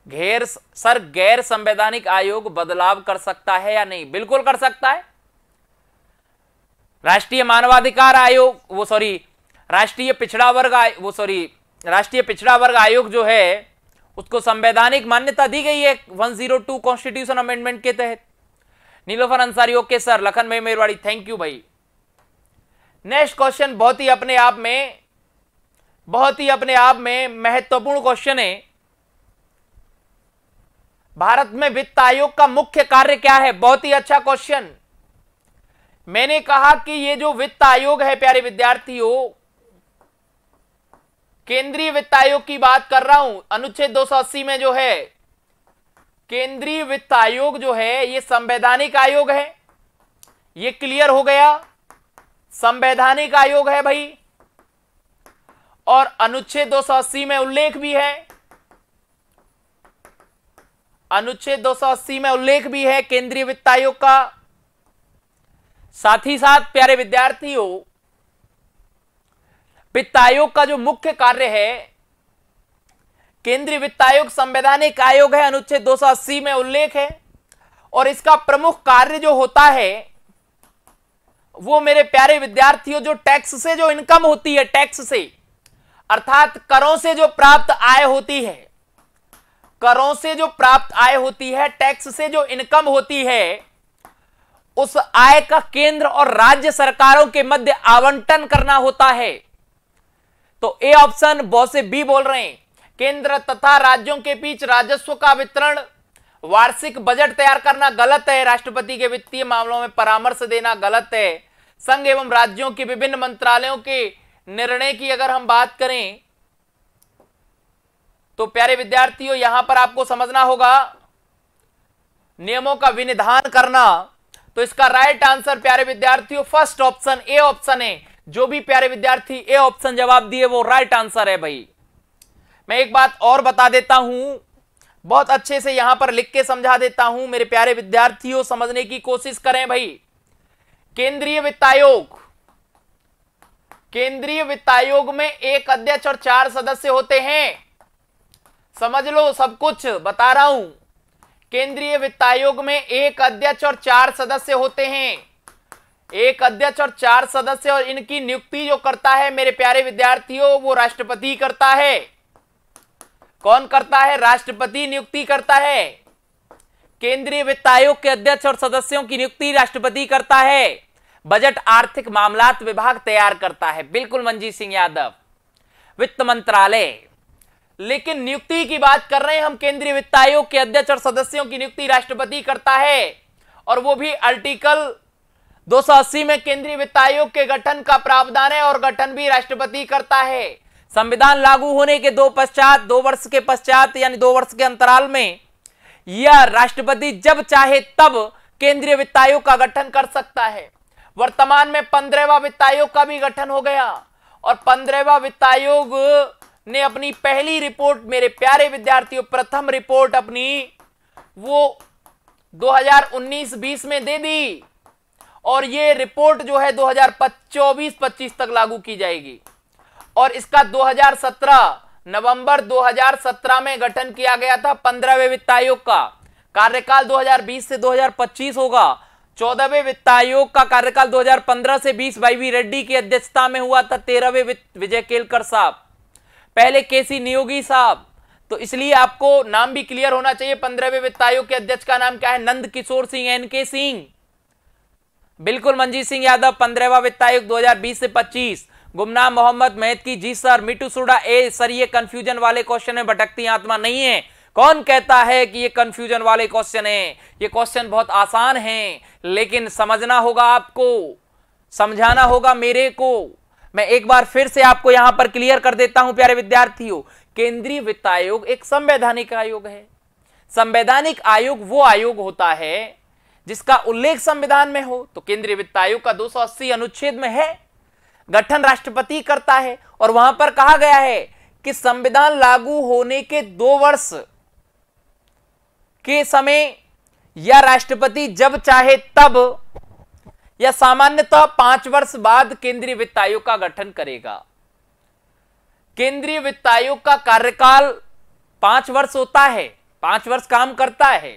घेर सर गैर संवैधानिक आयोग बदलाव कर सकता है या नहीं बिल्कुल कर सकता है राष्ट्रीय मानवाधिकार आयोग वो सॉरी राष्ट्रीय पिछड़ा वर्ग वो सॉरी राष्ट्रीय पिछड़ा वर्ग आयोग जो है उसको संवैधानिक मान्यता दी गई है 102 कॉन्स्टिट्यूशन अमेंडमेंट के तहत नीलोफर अंसारी ओके सर लखन भाई मेरवाड़ी थैंक यू भाई नेक्स्ट क्वेश्चन बहुत ही अपने आप में बहुत ही अपने आप में महत्वपूर्ण क्वेश्चन है भारत में वित्त आयोग का मुख्य कार्य क्या है बहुत ही अच्छा क्वेश्चन मैंने कहा कि ये जो वित्त आयोग है प्यारे विद्यार्थियों केंद्रीय वित्त आयोग की बात कर रहा हूं अनुच्छेद 280 में जो है केंद्रीय वित्त आयोग जो है ये संवैधानिक आयोग है ये क्लियर हो गया संवैधानिक आयोग है भाई और अनुच्छेद दो में उल्लेख भी है अनुच्छेद दो में उल्लेख भी है केंद्रीय वित्त आयोग का साथ ही साथ प्यारे विद्यार्थियों वित्त आयोग का जो मुख्य कार्य है केंद्रीय वित्त आयोग संवैधानिक आयोग है अनुच्छेद 280 में उल्लेख है और इसका प्रमुख कार्य जो होता है वो मेरे प्यारे विद्यार्थियों जो टैक्स से जो इनकम होती है टैक्स से अर्थात करों से जो प्राप्त आय होती है करों से जो प्राप्त आय होती है टैक्स से जो इनकम होती है उस आय का केंद्र और राज्य सरकारों के मध्य आवंटन करना होता है तो ए ऑप्शन बहुत से बी बोल रहे हैं केंद्र तथा राज्यों के बीच राजस्व का वितरण वार्षिक बजट तैयार करना गलत है राष्ट्रपति के वित्तीय मामलों में परामर्श देना गलत है संघ एवं राज्यों के विभिन्न मंत्रालयों के निर्णय की अगर हम बात करें तो प्यारे विद्यार्थियों यहां पर आपको समझना होगा नियमों का विनिधान करना तो इसका राइट आंसर प्यारे विद्यार्थियों फर्स्ट ऑप्शन ए ऑप्शन है जो भी प्यारे विद्यार्थी ए ऑप्शन जवाब दिए वो राइट आंसर है भाई मैं एक बात और बता देता हूं बहुत अच्छे से यहां पर लिख के समझा देता हूं मेरे प्यारे विद्यार्थियों समझने की कोशिश करें भाई केंद्रीय वित्त आयोग केंद्रीय वित्त आयोग में एक अध्यक्ष और चार सदस्य होते हैं समझ लो सब कुछ बता रहा हूं केंद्रीय वित्त आयोग में एक अध्यक्ष और चार सदस्य होते हैं एक अध्यक्ष और चार सदस्य और इनकी नियुक्ति जो करता है मेरे प्यारे विद्यार्थियों वो राष्ट्रपति करता है कौन करता है राष्ट्रपति नियुक्ति करता है केंद्रीय वित्त आयोग के अध्यक्ष और सदस्यों की नियुक्ति राष्ट्रपति करता है बजट आर्थिक मामलात विभाग तैयार करता है बिल्कुल मंजीत सिंह यादव वित्त मंत्रालय लेकिन नियुक्ति की बात कर रहे हैं हम केंद्रीय वित्त आयोग के अध्यक्ष और सदस्यों की नियुक्ति राष्ट्रपति करता है और वो भी आर्टिकल 280 में केंद्रीय वित्त आयोग के गठन का प्रावधान है और गठन भी राष्ट्रपति करता है संविधान लागू होने के दो पश्चात दो वर्ष के पश्चात यानी दो वर्ष के अंतराल में यह राष्ट्रपति जब चाहे तब केंद्रीय वित्त आयोग का गठन कर सकता है वर्तमान में पंद्रहवा वित्त आयोग का भी गठन हो गया और पंद्रहवा वित्त आयोग ने अपनी पहली रिपोर्ट मेरे प्यारे विद्यार्थियों प्रथम रिपोर्ट अपनी वो 2019-20 में दे दी और ये रिपोर्ट जो है 2024 पच्चीस तक लागू की जाएगी और इसका 2017 नवंबर 2017 में गठन किया गया था पंद्रहवें वित्त आयोग का कार्यकाल 2020 से 2025 होगा चौदहवें वित्त आयोग का कार्यकाल 2015 से 20 वाईवी रेड्डी की अध्यक्षता में हुआ था तेरहवें वित्त विजय केलकर साहब पहले केसी नियोगी साहब तो इसलिए आपको नाम भी क्लियर होना चाहिए पंद्रहवें वित्त आयोग के अध्यक्ष का नाम क्या है नंद किशोर सिंह एन के सिंह बिल्कुल मंजीत सिंह यादव पंद्रहवा वित्त आयोग दो से पच्चीस गुमनाम मोहम्मद मेहत की जी sir Mittu Suda A sir ये कंफ्यूजन वाले क्वेश्चन में भटकती आत्मा नहीं है कौन कहता है कि ये कंफ्यूजन वाले क्वेश्चन है ये क्वेश्चन बहुत आसान है लेकिन समझना होगा आपको समझाना होगा मेरे को मैं एक बार फिर से आपको यहां पर क्लियर कर देता हूं प्यारे विद्यार्थियों केंद्रीय वित्त आयोग एक संवैधानिक आयोग है संवैधानिक आयोग वो आयोग होता है जिसका उल्लेख संविधान में हो तो केंद्रीय वित्त आयोग का 280 अनुच्छेद में है गठन राष्ट्रपति करता है और वहां पर कहा गया है कि संविधान लागू होने के दो वर्ष के समय या राष्ट्रपति जब चाहे तब या सामान्यतः पांच वर्ष बाद केंद्रीय वित्त आयोग का गठन करेगा केंद्रीय वित्त आयोग का कार्यकाल पांच वर्ष होता है पांच वर्ष काम करता है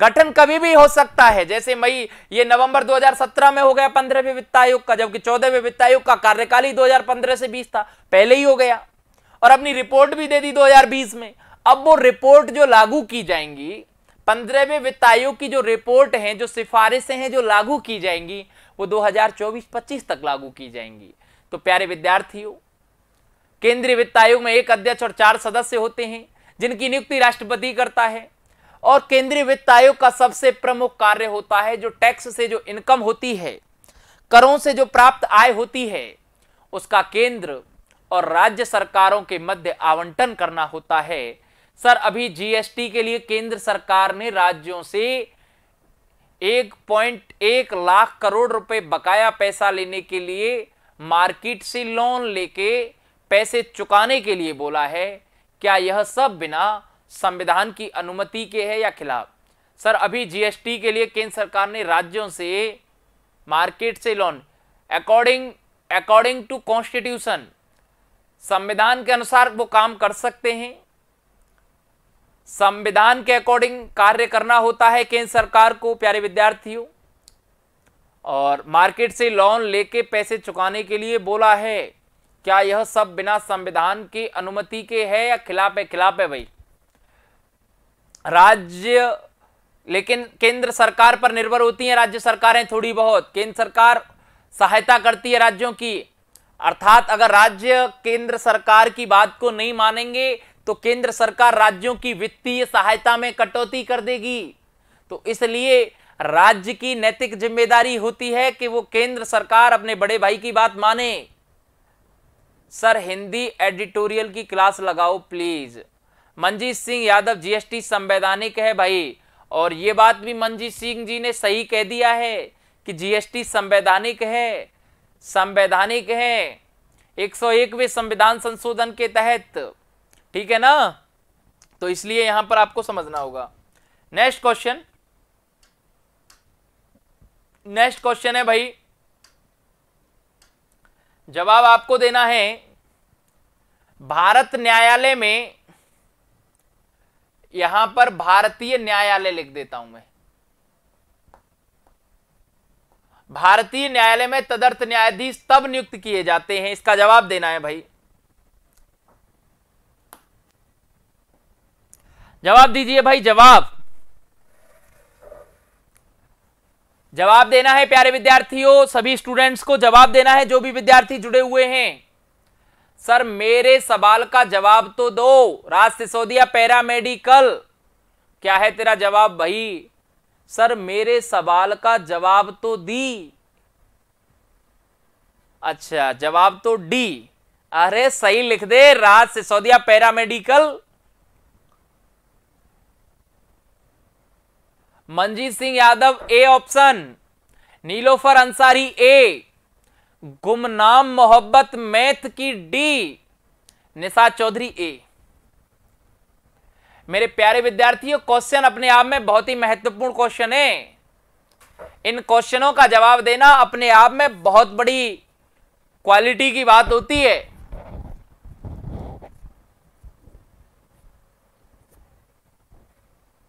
गठन कभी भी हो सकता है जैसे मई ये नवंबर 2017 में हो गया पंद्रहवें वित्त आयोग का जबकि चौदहवें वित्त आयोग का कार्यकाल ही दो से बीस था पहले ही हो गया और अपनी रिपोर्ट भी दे दी दो में अब वो रिपोर्ट जो लागू की जाएंगी पंद्रहवें वित्त आयोग की जो रिपोर्ट है जो सिफारिशें हैं जो लागू की जाएंगी वो 2024-25 तक लागू की जाएंगी तो प्यारे विद्यार्थियों केंद्रीय वित्त आयोग में एक अध्यक्ष और चार सदस्य होते हैं जिनकी नियुक्ति राष्ट्रपति करता है और केंद्रीय वित्त आयोग का सबसे प्रमुख कार्य होता है जो टैक्स से जो इनकम होती है करों से जो प्राप्त आय होती है उसका केंद्र और राज्य सरकारों के मध्य आवंटन करना होता है सर अभी जीएसटी के लिए केंद्र सरकार ने राज्यों से एक पॉइंट एक लाख करोड़ रुपए बकाया पैसा लेने के लिए मार्केट से लोन लेके पैसे चुकाने के लिए बोला है क्या यह सब बिना संविधान की अनुमति के है या खिलाफ सर अभी जीएसटी के लिए केंद्र सरकार ने राज्यों से मार्केट से loan according according to constitution संविधान के अनुसार वो काम कर सकते हैं संविधान के अकॉर्डिंग कार्य करना होता है केंद्र सरकार को प्यारे विद्यार्थियों और मार्केट से लोन लेके पैसे चुकाने के लिए बोला है क्या यह सब बिना संविधान की अनुमति के है या खिलाफ है खिलाफ है भाई राज्य लेकिन केंद्र सरकार पर निर्भर होती हैं राज्य सरकारें थोड़ी बहुत केंद्र सरकार सहायता करती है राज्यों की अर्थात अगर राज्य केंद्र सरकार की बात को नहीं मानेंगे तो केंद्र सरकार राज्यों की वित्तीय सहायता में कटौती कर देगी तो इसलिए राज्य की नैतिक जिम्मेदारी होती है कि वो केंद्र सरकार अपने बड़े भाई की बात माने सर हिंदी एडिटोरियल की क्लास लगाओ प्लीज़ मनजीत सिंह यादव जीएसटी संवैधानिक है भाई और ये बात भी मनजीत सिंह जी ने सही कह दिया है कि जीएसटी संवैधानिक है संवैधानिक है 101वें संविधान संशोधन के तहत ठीक है ना तो इसलिए यहां पर आपको समझना होगा नेक्स्ट क्वेश्चन नेक्स्ट क्वेश्चन है भाई जवाब आपको देना है भारत न्यायालय में यहां पर भारतीय न्यायालय लिख देता हूं मैं भारतीय न्यायालय में तदर्थ न्यायाधीश तब नियुक्त किए जाते हैं इसका जवाब देना है भाई जवाब दीजिए भाई जवाब जवाब देना है प्यारे विद्यार्थियों सभी स्टूडेंट्स को जवाब देना है जो भी विद्यार्थी जुड़े हुए हैं सर मेरे सवाल का जवाब तो दो राज सिसोदिया पैरा मेडिकल क्या है तेरा जवाब भाई सर मेरे सवाल का जवाब तो दी अच्छा जवाब तो डी अरे सही लिख दे राज सिसोदिया पैरा मेडिकल Manjeet Singh Yadav A option Nilofar Ansari A गुमनाम मोहब्बत मैथ की डी निशा चौधरी ए मेरे प्यारे विद्यार्थियों क्वेश्चन अपने आप में बहुत ही महत्वपूर्ण क्वेश्चन है इन क्वेश्चनों का जवाब देना अपने आप में बहुत बड़ी क्वालिटी की बात होती है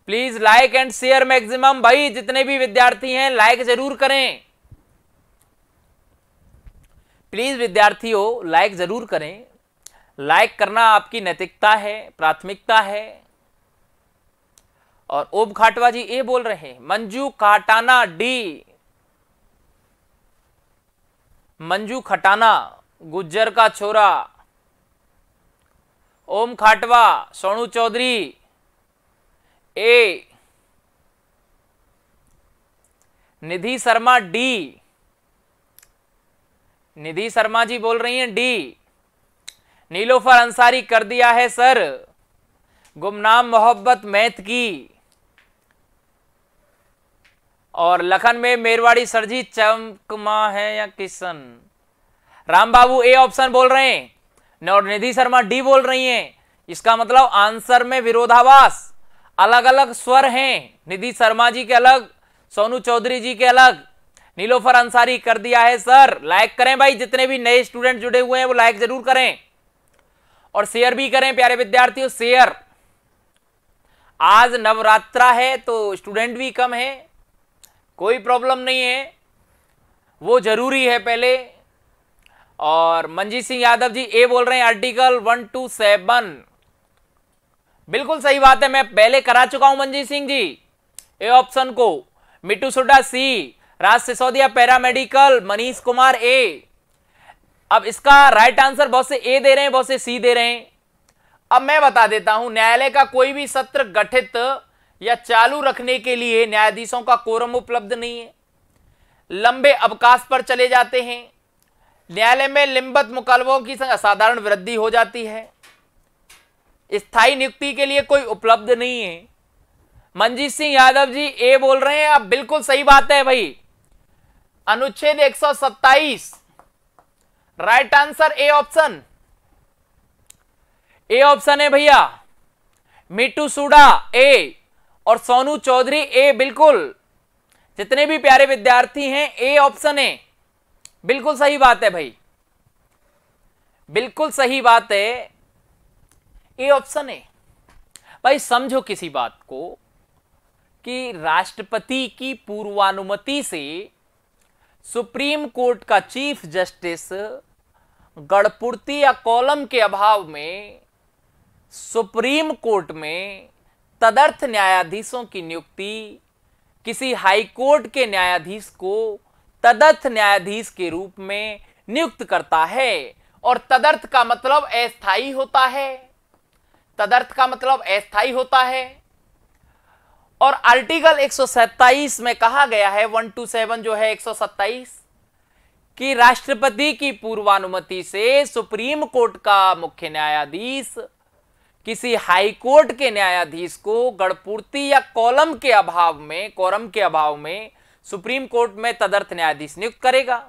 please like and share maximum भाई जितने भी विद्यार्थी हैं लाइक जरूर करें प्लीज़ विद्यार्थियों लाइक ज़रूर करें लाइक करना आपकी नैतिकता है प्राथमिकता है और ओब खाटवा जी ये बोल रहे हैं मंजू काटाना डी मंजू खटाना गुज्जर का छोरा ओम खाटवा सोनू चौधरी ए निधि शर्मा डी निधि शर्मा जी बोल रही हैं डी नीलोफर अंसारी कर दिया है सर गुमनाम मोहब्बत मैथ की और लखन में मेरवाड़ी सर जी चमकमा है या किशन राम बाबू ए ऑप्शन बोल रहे हैं और निधि शर्मा डी बोल रही हैं इसका मतलब आंसर में विरोधावास अलग अलग स्वर हैं निधि शर्मा जी के अलग सोनू चौधरी जी के अलग नीलोफर अंसारी कर दिया है सर लाइक करें भाई जितने भी नए स्टूडेंट जुड़े हुए हैं वो लाइक जरूर करें और शेयर भी करें प्यारे विद्यार्थियों शेयर आज नवरात्रा है तो स्टूडेंट भी कम है कोई प्रॉब्लम नहीं है वो जरूरी है पहले और मंजीत सिंह यादव जी ए बोल रहे हैं आर्टिकल वन टू सेवन बिल्कुल सही बात है मैं पहले करा चुका हूं मंजीत सिंह जी ए ऑप्शन को Mittu Soda C Raj Sisodia paramedical Manish Kumar A अब इसका राइट आंसर बहुत से ए दे रहे हैं बहुत से सी दे रहे हैं अब मैं बता देता हूं न्यायालय का कोई भी सत्र गठित या चालू रखने के लिए न्यायाधीशों का कोरम उपलब्ध नहीं है लंबे अवकाश पर चले जाते हैं न्यायालय में लिंबत मुकलमों की असाधारण वृद्धि हो जाती है स्थायी नियुक्ति के लिए कोई उपलब्ध नहीं है मंजीत सिंह यादव जी ए बोल रहे हैं आप बिल्कुल सही बात है भाई अनुच्छेद 127 right answer A option A option है भैया मिट्टू सूडा ए और सोनू चौधरी ए बिल्कुल जितने भी प्यारे विद्यार्थी हैं ए ऑप्शन है बिल्कुल सही बात है भाई बिल्कुल सही बात है ए ऑप्शन है भाई समझो किसी बात को कि राष्ट्रपति की पूर्वानुमति से सुप्रीम कोर्ट का चीफ जस्टिस गढ़पूर्ति या कॉलम के अभाव में सुप्रीम कोर्ट में तदर्थ न्यायाधीशों की नियुक्ति किसी हाई कोर्ट के न्यायाधीश को तदर्थ न्यायाधीश के रूप में नियुक्त करता है और तदर्थ का मतलब अस्थाई होता है तदर्थ का मतलब अस्थाई होता है और आर्टिकल 127 में कहा गया है 127 जो है 127 कि राष्ट्रपति की पूर्वानुमति से सुप्रीम कोर्ट का मुख्य न्यायाधीश किसी हाई कोर्ट के न्यायाधीश को गणपूर्ति या कॉलम के अभाव में कोरम के अभाव में सुप्रीम कोर्ट में तदर्थ न्यायाधीश नियुक्त करेगा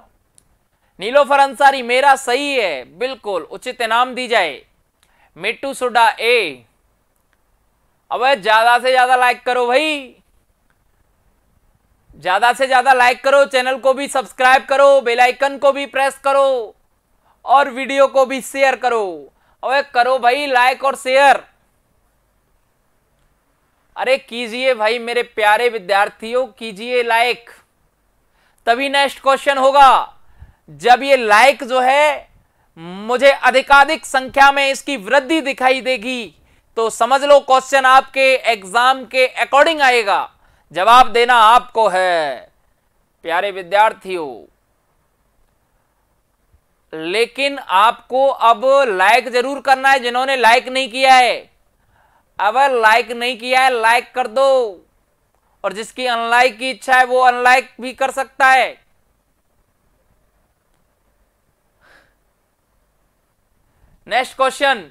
नीलो अंसारी मेरा सही है बिल्कुल उचित इनाम दी जाए मिट्टू सुडा ए अब ज़्यादा से ज़्यादा लाइक करो भाई ज़्यादा से ज़्यादा लाइक करो चैनल को भी सब्सक्राइब करो बेलाइकन को भी प्रेस करो और वीडियो को भी शेयर करो अब करो भाई लाइक और शेयर अरे कीजिए भाई मेरे प्यारे विद्यार्थियों कीजिए लाइक तभी नेक्स्ट क्वेश्चन होगा जब ये लाइक जो है मुझे अधिकाधिक संख्या में इसकी वृद्धि दिखाई देगी तो समझ लो क्वेश्चन आपके एग्जाम के अकॉर्डिंग आएगा जवाब देना आपको है प्यारे विद्यार्थियों लेकिन आपको अब लाइक जरूर करना है जिन्होंने लाइक नहीं किया है अब लाइक नहीं किया है लाइक कर दो और जिसकी अनलाइक की इच्छा है वो अनलाइक भी कर सकता है नेक्स्ट क्वेश्चन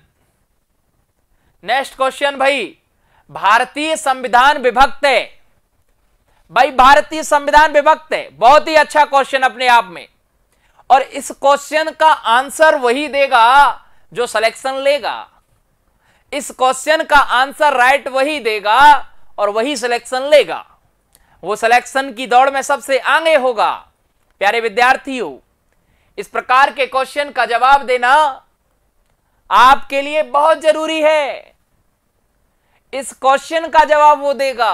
नेक्स्ट क्वेश्चन भाई भारतीय संविधान विभक्त है भाई भारतीय संविधान विभक्त है बहुत ही अच्छा क्वेश्चन अपने आप में और इस क्वेश्चन का आंसर वही देगा जो सिलेक्शन लेगा इस क्वेश्चन का आंसर राइट वही देगा और वही सिलेक्शन लेगा वो सिलेक्शन की दौड़ में सबसे आगे होगा प्यारे विद्यार्थियों इस प्रकार के क्वेश्चन का जवाब देना आपके लिए बहुत जरूरी है इस क्वेश्चन का जवाब वो देगा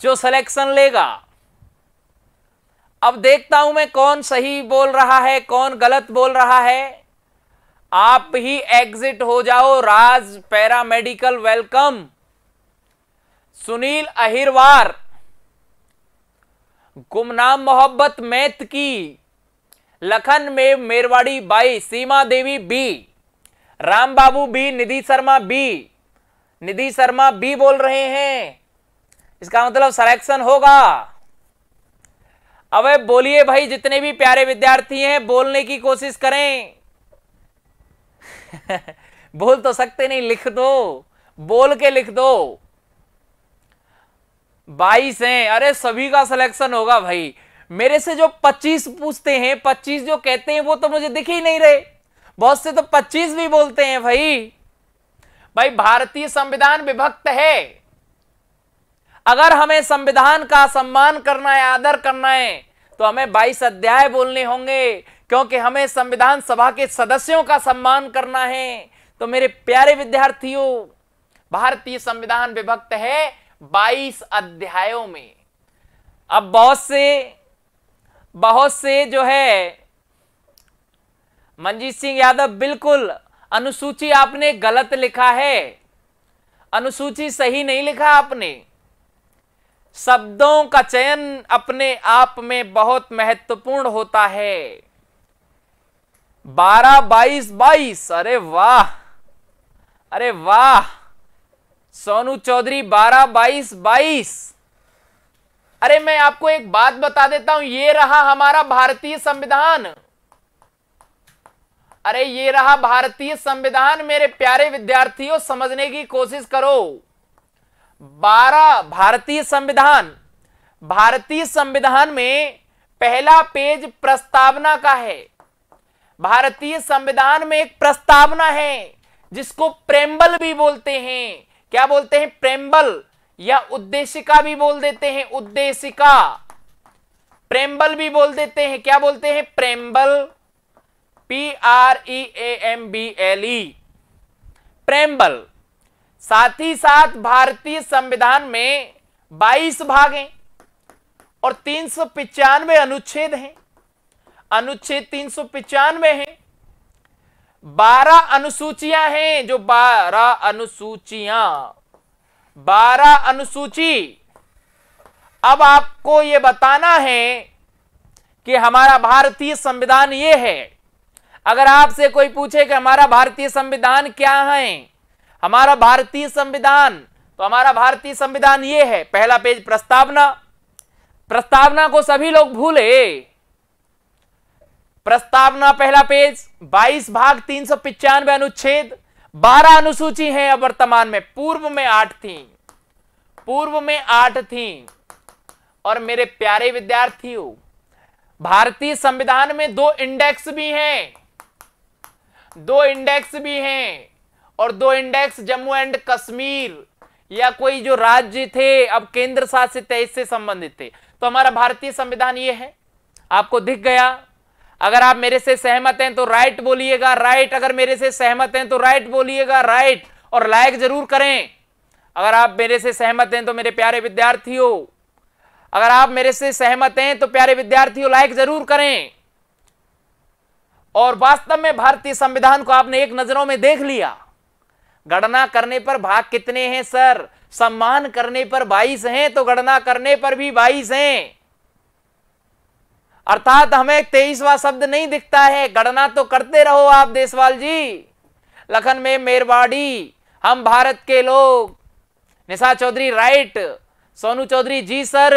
जो सिलेक्शन लेगा अब देखता हूं मैं कौन सही बोल रहा है कौन गलत बोल रहा है आप ही एग्जिट हो जाओ राज पैरामेडिकल वेलकम सुनील अहिरवार गुमनाम मोहब्बत मैथ की लखन में मेरवाड़ी बाई Seema Devi B Ram Babu B Nidhi Sharma B Nidhi Sharma B बोल रहे हैं इसका मतलब सिलेक्शन होगा अब बोलिए भाई जितने भी प्यारे विद्यार्थी हैं बोलने की कोशिश करें बोल तो सकते नहीं लिख दो बोल के लिख दो बाईस हैं अरे सभी का सिलेक्शन होगा भाई मेरे से जो पच्चीस पूछते हैं पच्चीस जो कहते हैं वो तो मुझे दिख ही नहीं रहे बहुत से तो पच्चीस भी बोलते हैं भाई भाई भारतीय संविधान विभक्त है अगर हमें संविधान का सम्मान करना है आदर करना है तो हमें बाईस अध्याय बोलने होंगे क्योंकि हमें संविधान सभा के सदस्यों का सम्मान करना है तो मेरे प्यारे विद्यार्थियों भारतीय संविधान विभक्त है बाईस अध्यायों में अब बहुत से बहुत से जो है मनजीत सिंह यादव बिल्कुल अनुसूची आपने गलत लिखा है अनुसूची सही नहीं लिखा आपने शब्दों का चयन अपने आप में बहुत महत्वपूर्ण होता है बारह बाईस बाईस अरे वाह अरे वाह सोनू चौधरी बारह बाईस बाईस अरे मैं आपको एक बात बता देता हूं ये रहा हमारा भारतीय संविधान अरे ये रहा भारतीय संविधान मेरे प्यारे विद्यार्थियों समझने की कोशिश करो बारह भारतीय संविधान भारतीय संविधान में पहला पेज प्रस्तावना का है भारतीय संविधान में एक प्रस्तावना है जिसको प्रेम्बल भी बोलते हैं क्या बोलते हैं प्रेम्बल या उद्देशिका भी बोल देते हैं उद्देशिका प्रेम्बल भी बोल देते हैं क्या बोलते हैं preamble P R E A M B L E preamble साथ ही साथ भारतीय संविधान में 22 भाग हैं और तीन सौ पिचानवे अनुच्छेद हैं अनुच्छेद तीन सौ पिचानवे हैं बारह अनुसूचियां हैं जो बारह अनुसूचियां बारह अनुसूची अब आपको यह बताना है कि हमारा भारतीय संविधान ये है अगर आपसे कोई पूछे कि हमारा भारतीय संविधान क्या है हमारा भारतीय संविधान तो हमारा भारतीय संविधान ये है पहला पेज प्रस्तावना प्रस्तावना को सभी लोग भूले प्रस्तावना पहला पेज 22 भाग तीन सौ पिचानवे अनुच्छेद 12 अनुसूची है अब वर्तमान में पूर्व में आठ थी पूर्व में आठ थी और मेरे प्यारे विद्यार्थियों भारतीय संविधान में दो इंडेक्स भी हैं दो इंडेक्स भी हैं और दो इंडेक्स जम्मू एंड कश्मीर या कोई जो राज्य थे अब केंद्र शासित है इससे संबंधित थे तो हमारा भारतीय संविधान ये है आपको दिख गया अगर आप मेरे से सहमत हैं तो राइट बोलिएगा राइट अगर मेरे से सहमत हैं तो राइट बोलिएगा राइट और लाइक जरूर करें अगर आप मेरे से सहमत हैं तो मेरे प्यारे विद्यार्थियों अगर आप मेरे से सहमत हैं तो प्यारे विद्यार्थियों लाइक जरूर करें और वास्तव में भारतीय संविधान को आपने एक नजरों में देख लिया गणना करने पर भाग कितने हैं सर सम्मान करने पर 22 हैं तो गणना करने पर भी 22 हैं अर्थात हमें तेईसवा शब्द नहीं दिखता है गणना तो करते रहो आप देशवाल जी लखन में मेरवाड़ी हम भारत के लोग निशा चौधरी राइट सोनू चौधरी जी सर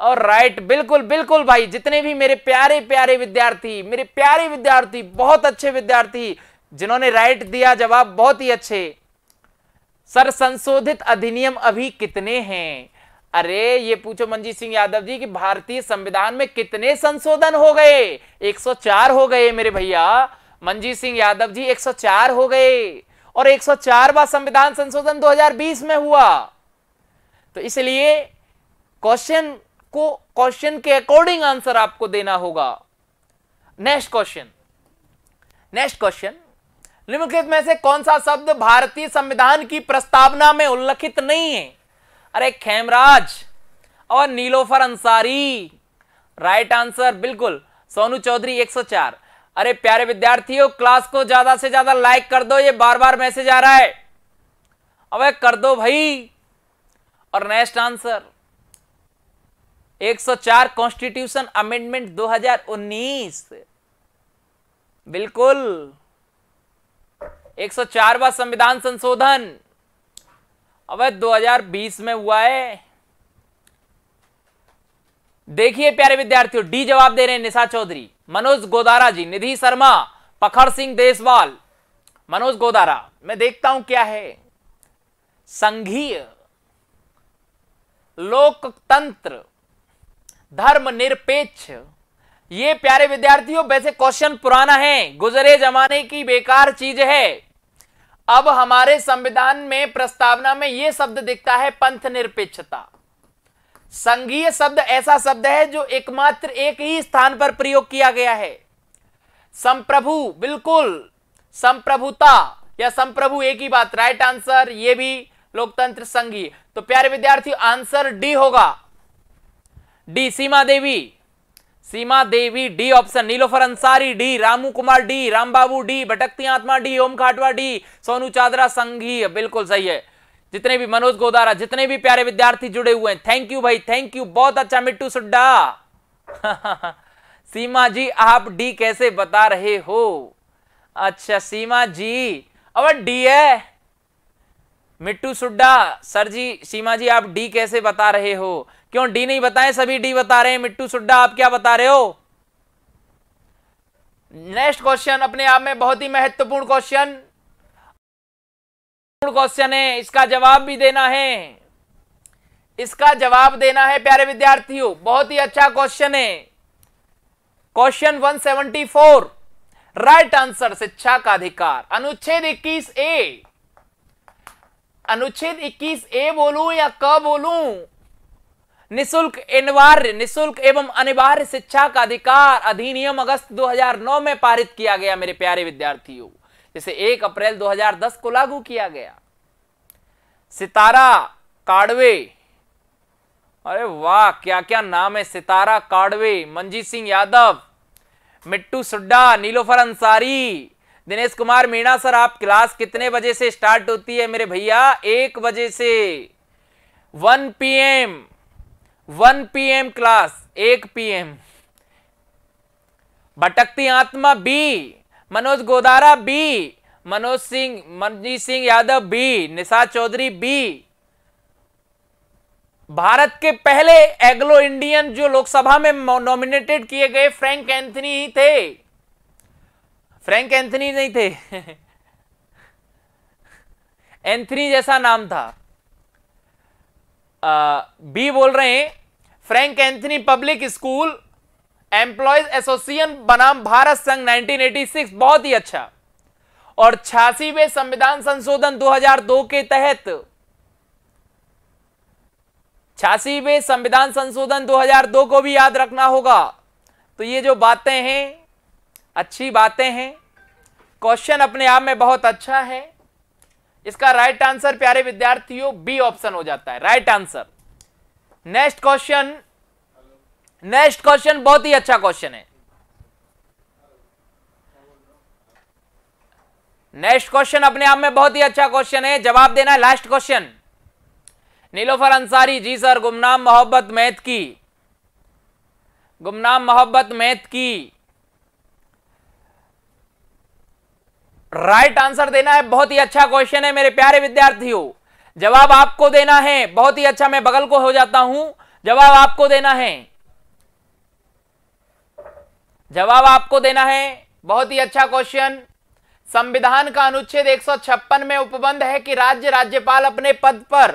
और राइट बिल्कुल बिल्कुल भाई जितने भी मेरे प्यारे प्यारे विद्यार्थी मेरे प्यारे विद्यार्थी बहुत अच्छे विद्यार्थी जिन्होंने राइट दिया जवाब बहुत ही अच्छे सर संशोधित अधिनियम अभी कितने हैं अरे ये पूछो मंजीत सिंह यादव जी कि भारतीय संविधान में कितने संशोधन हो गए 104 हो गए मेरे भैया मंजीत सिंह यादव जी 104 हो गए और 104वां संविधान संशोधन 2020 में हुआ तो इसलिए क्वेश्चन आपको क्वेश्चन के अकॉर्डिंग आंसर आपको देना होगा नेक्स्ट क्वेश्चन नेक्स्ट क्वेश्चन निम्नलिखित में से कौन सा शब्द भारतीय संविधान की प्रस्तावना में उल्लिखित नहीं है अरे खेमराज और नीलोफर अंसारी राइट आंसर बिल्कुल सोनू चौधरी 104 अरे प्यारे विद्यार्थियों क्लास को ज्यादा से ज्यादा लाइक कर दो ये बार बार मैसेज आ रहा है अब कर दो भाई और नेक्स्ट आंसर 104 कॉन्स्टिट्यूशन अमेंडमेंट 2019 बिल्कुल 104वां संविधान संशोधन अब 2020 में हुआ है देखिए प्यारे विद्यार्थियों डी जवाब दे रहे हैं निशा चौधरी मनोज गोदारा जी निधि शर्मा पखड़ सिंह देसवाल मनोज गोदारा मैं देखता हूं क्या है संघीय लोकतंत्र धर्म निरपेक्ष ये प्यारे विद्यार्थियों वैसे क्वेश्चन पुराना है गुजरे जमाने की बेकार चीज है अब हमारे संविधान में प्रस्तावना में यह शब्द दिखता है पंथ निरपेक्षता संघीय शब्द ऐसा शब्द है जो एकमात्र एक ही स्थान पर प्रयोग किया गया है संप्रभु बिल्कुल संप्रभुता या संप्रभु एक ही बात राइट आंसर ये भी लोकतंत्र संघीय तो प्यारे विद्यार्थी आंसर डी होगा D Seema Devi Seema Devi D option Nilofar Ansari D Ramu Kumar D Rambabu D भटकती आत्मा डी ओम खाटवा डी सोनू चादरा संघी बिल्कुल सही है जितने भी मनोज गोदारा जितने भी प्यारे विद्यार्थी जुड़े हुए हैं थैंक यू भाई थैंक यू बहुत अच्छा मिट्टू सुड्डा सीमा जी आप डी कैसे बता रहे हो अच्छा सीमा जी अब डी है मिट्टू सुड्डा सर जी सीमा जी आप डी कैसे बता रहे हो क्यों डी नहीं बताए सभी डी बता रहे हैं मिट्टू सुड्डा आप क्या बता रहे हो नेक्स्ट क्वेश्चन अपने आप में बहुत ही महत्वपूर्ण क्वेश्चन क्वेश्चन है इसका जवाब भी देना है इसका जवाब देना है प्यारे विद्यार्थियों बहुत ही अच्छा क्वेश्चन है क्वेश्चन 174 राइट आंसर शिक्षा का अधिकार अनुच्छेद 21 ए अनुच्छेद 21 ए बोलूं या क बोलूं निशुल्क अनिवार्य निशुल्क एवं अनिवार्य शिक्षा का अधिकार अधिनियम अगस्त 2009 में पारित किया गया मेरे प्यारे विद्यार्थियों जिसे 1 अप्रैल 2010 को लागू किया गया सितारा काड़वे अरे वाह क्या क्या नाम है सितारा काड़वे मंजीत सिंह यादव मिट्टू सुड्डा नीलोफर अंसारी दिनेश कुमार मीणा सर आप क्लास कितने बजे से स्टार्ट होती है मेरे भैया एक बजे से 1 PM one P M class एक पी एम भटकती आत्मा B Manoj Godara B Manoj Singh Manjeet Singh Yadav B Nisha Chaudhary B Bharat के पहले एग्लो इंडियन जो लोकसभा में नॉमिनेटेड किए गए फ्रैंक एंथनी ही थे फ्रैंक एंथनी नहीं थे एंथनी जैसा नाम था बी बोल रहे हैं Frank Anthony public school employees association बनाम भारत संघ 1986 बहुत ही अच्छा और छियासीवे संविधान संशोधन 2002 के तहत छियासीवे संविधान संशोधन 2002 को भी याद रखना होगा तो ये जो बातें हैं अच्छी बातें हैं क्वेश्चन अपने आप में बहुत अच्छा है इसका राइट आंसर प्यारे विद्यार्थियों बी ऑप्शन हो जाता है right answer next question next question बहुत ही अच्छा क्वेश्चन है नेक्स्ट क्वेश्चन अपने आप में बहुत ही अच्छा क्वेश्चन है जवाब देना है last question Nilofar Ansari ji sir गुमनाम मोहब्बत मैथ की गुमनाम मोहब्बत मैथ की राइट आंसर देना है बहुत ही अच्छा क्वेश्चन है मेरे प्यारे विद्यार्थियों जवाब आपको देना है बहुत ही अच्छा मैं बगल को हो जाता हूं जवाब आपको देना है जवाब आपको देना है बहुत ही अच्छा क्वेश्चन संविधान का अनुच्छेद एक में उपबंध है कि राज्य राज्यपाल अपने पद पर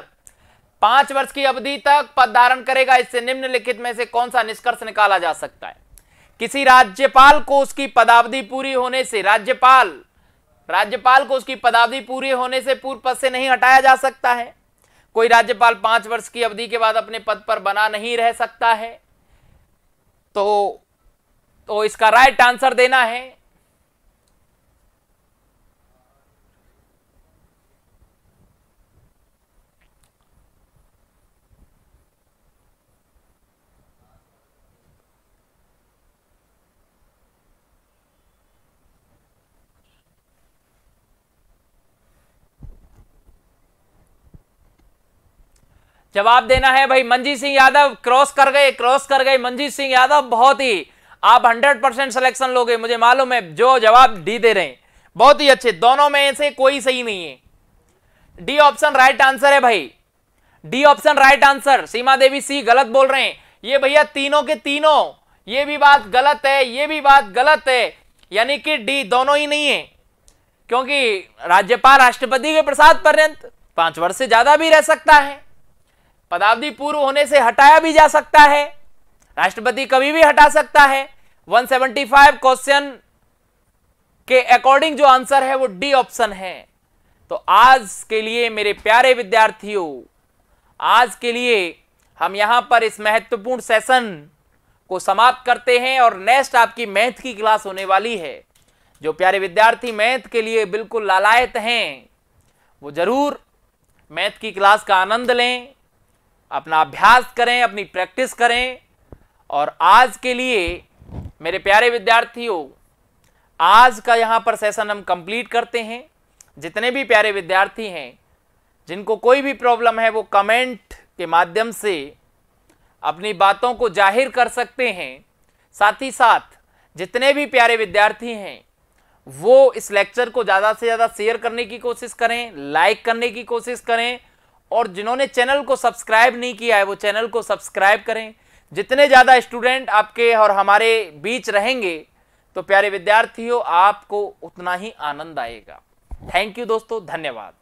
पांच वर्ष की अवधि तक पद धारण करेगा इससे निम्नलिखित में से कौन सा निष्कर्ष निकाला जा सकता है किसी राज्यपाल को उसकी पदावधि पूरी होने से राज्यपाल राज्यपाल को उसकी पदावधि पूरी होने से पूर्व पद से नहीं हटाया जा सकता है कोई राज्यपाल पांच वर्ष की अवधि के बाद अपने पद पर बना नहीं रह सकता है तो तो इसका राइट आंसर देना है जवाब देना है भाई मंजीत सिंह यादव क्रॉस कर गए क्रॉस कर गए मंजीत सिंह यादव बहुत ही आप 100 परसेंट सिलेक्शन लोगे मुझे मालूम है जो जवाब डी दे रहे हैं बहुत ही अच्छे दोनों में से कोई सही नहीं है डी ऑप्शन राइट आंसर है भाई D option right answer Seema Devi C गलत बोल रहे हैं ये भैया तीनों के तीनों ये भी बात गलत है ये भी बात गलत है यानी कि डी दोनों ही नहीं है क्योंकि राज्यपाल राष्ट्रपति के प्रसाद पर्यंत पांच वर्ष से ज्यादा भी रह सकता है पदावधि पूर्व होने से हटाया भी जा सकता है राष्ट्रपति कभी भी हटा सकता है 175 क्वेश्चन के अकॉर्डिंग जो आंसर है वो डी ऑप्शन है तो आज के लिए मेरे प्यारे विद्यार्थियों आज के लिए हम यहां पर इस महत्वपूर्ण सेशन को समाप्त करते हैं और नेक्स्ट आपकी मैथ की क्लास होने वाली है जो प्यारे विद्यार्थी मैथ के लिए बिल्कुल लालायत हैं वो ज़रूर मैथ की क्लास का आनंद लें अपना अभ्यास करें अपनी प्रैक्टिस करें और आज के लिए मेरे प्यारे विद्यार्थियों आज का यहाँ पर सेशन हम कंप्लीट करते हैं जितने भी प्यारे विद्यार्थी हैं जिनको कोई भी प्रॉब्लम है वो कमेंट के माध्यम से अपनी बातों को जाहिर कर सकते हैं साथ ही साथ जितने भी प्यारे विद्यार्थी हैं वो इस लेक्चर को ज़्यादा से ज़्यादा शेयर करने की कोशिश करें लाइक करने की कोशिश करें और जिन्होंने चैनल को सब्सक्राइब नहीं किया है वो चैनल को सब्सक्राइब करें जितने ज़्यादा स्टूडेंट आपके और हमारे बीच रहेंगे तो प्यारे विद्यार्थियों आपको उतना ही आनंद आएगा थैंक यू दोस्तों धन्यवाद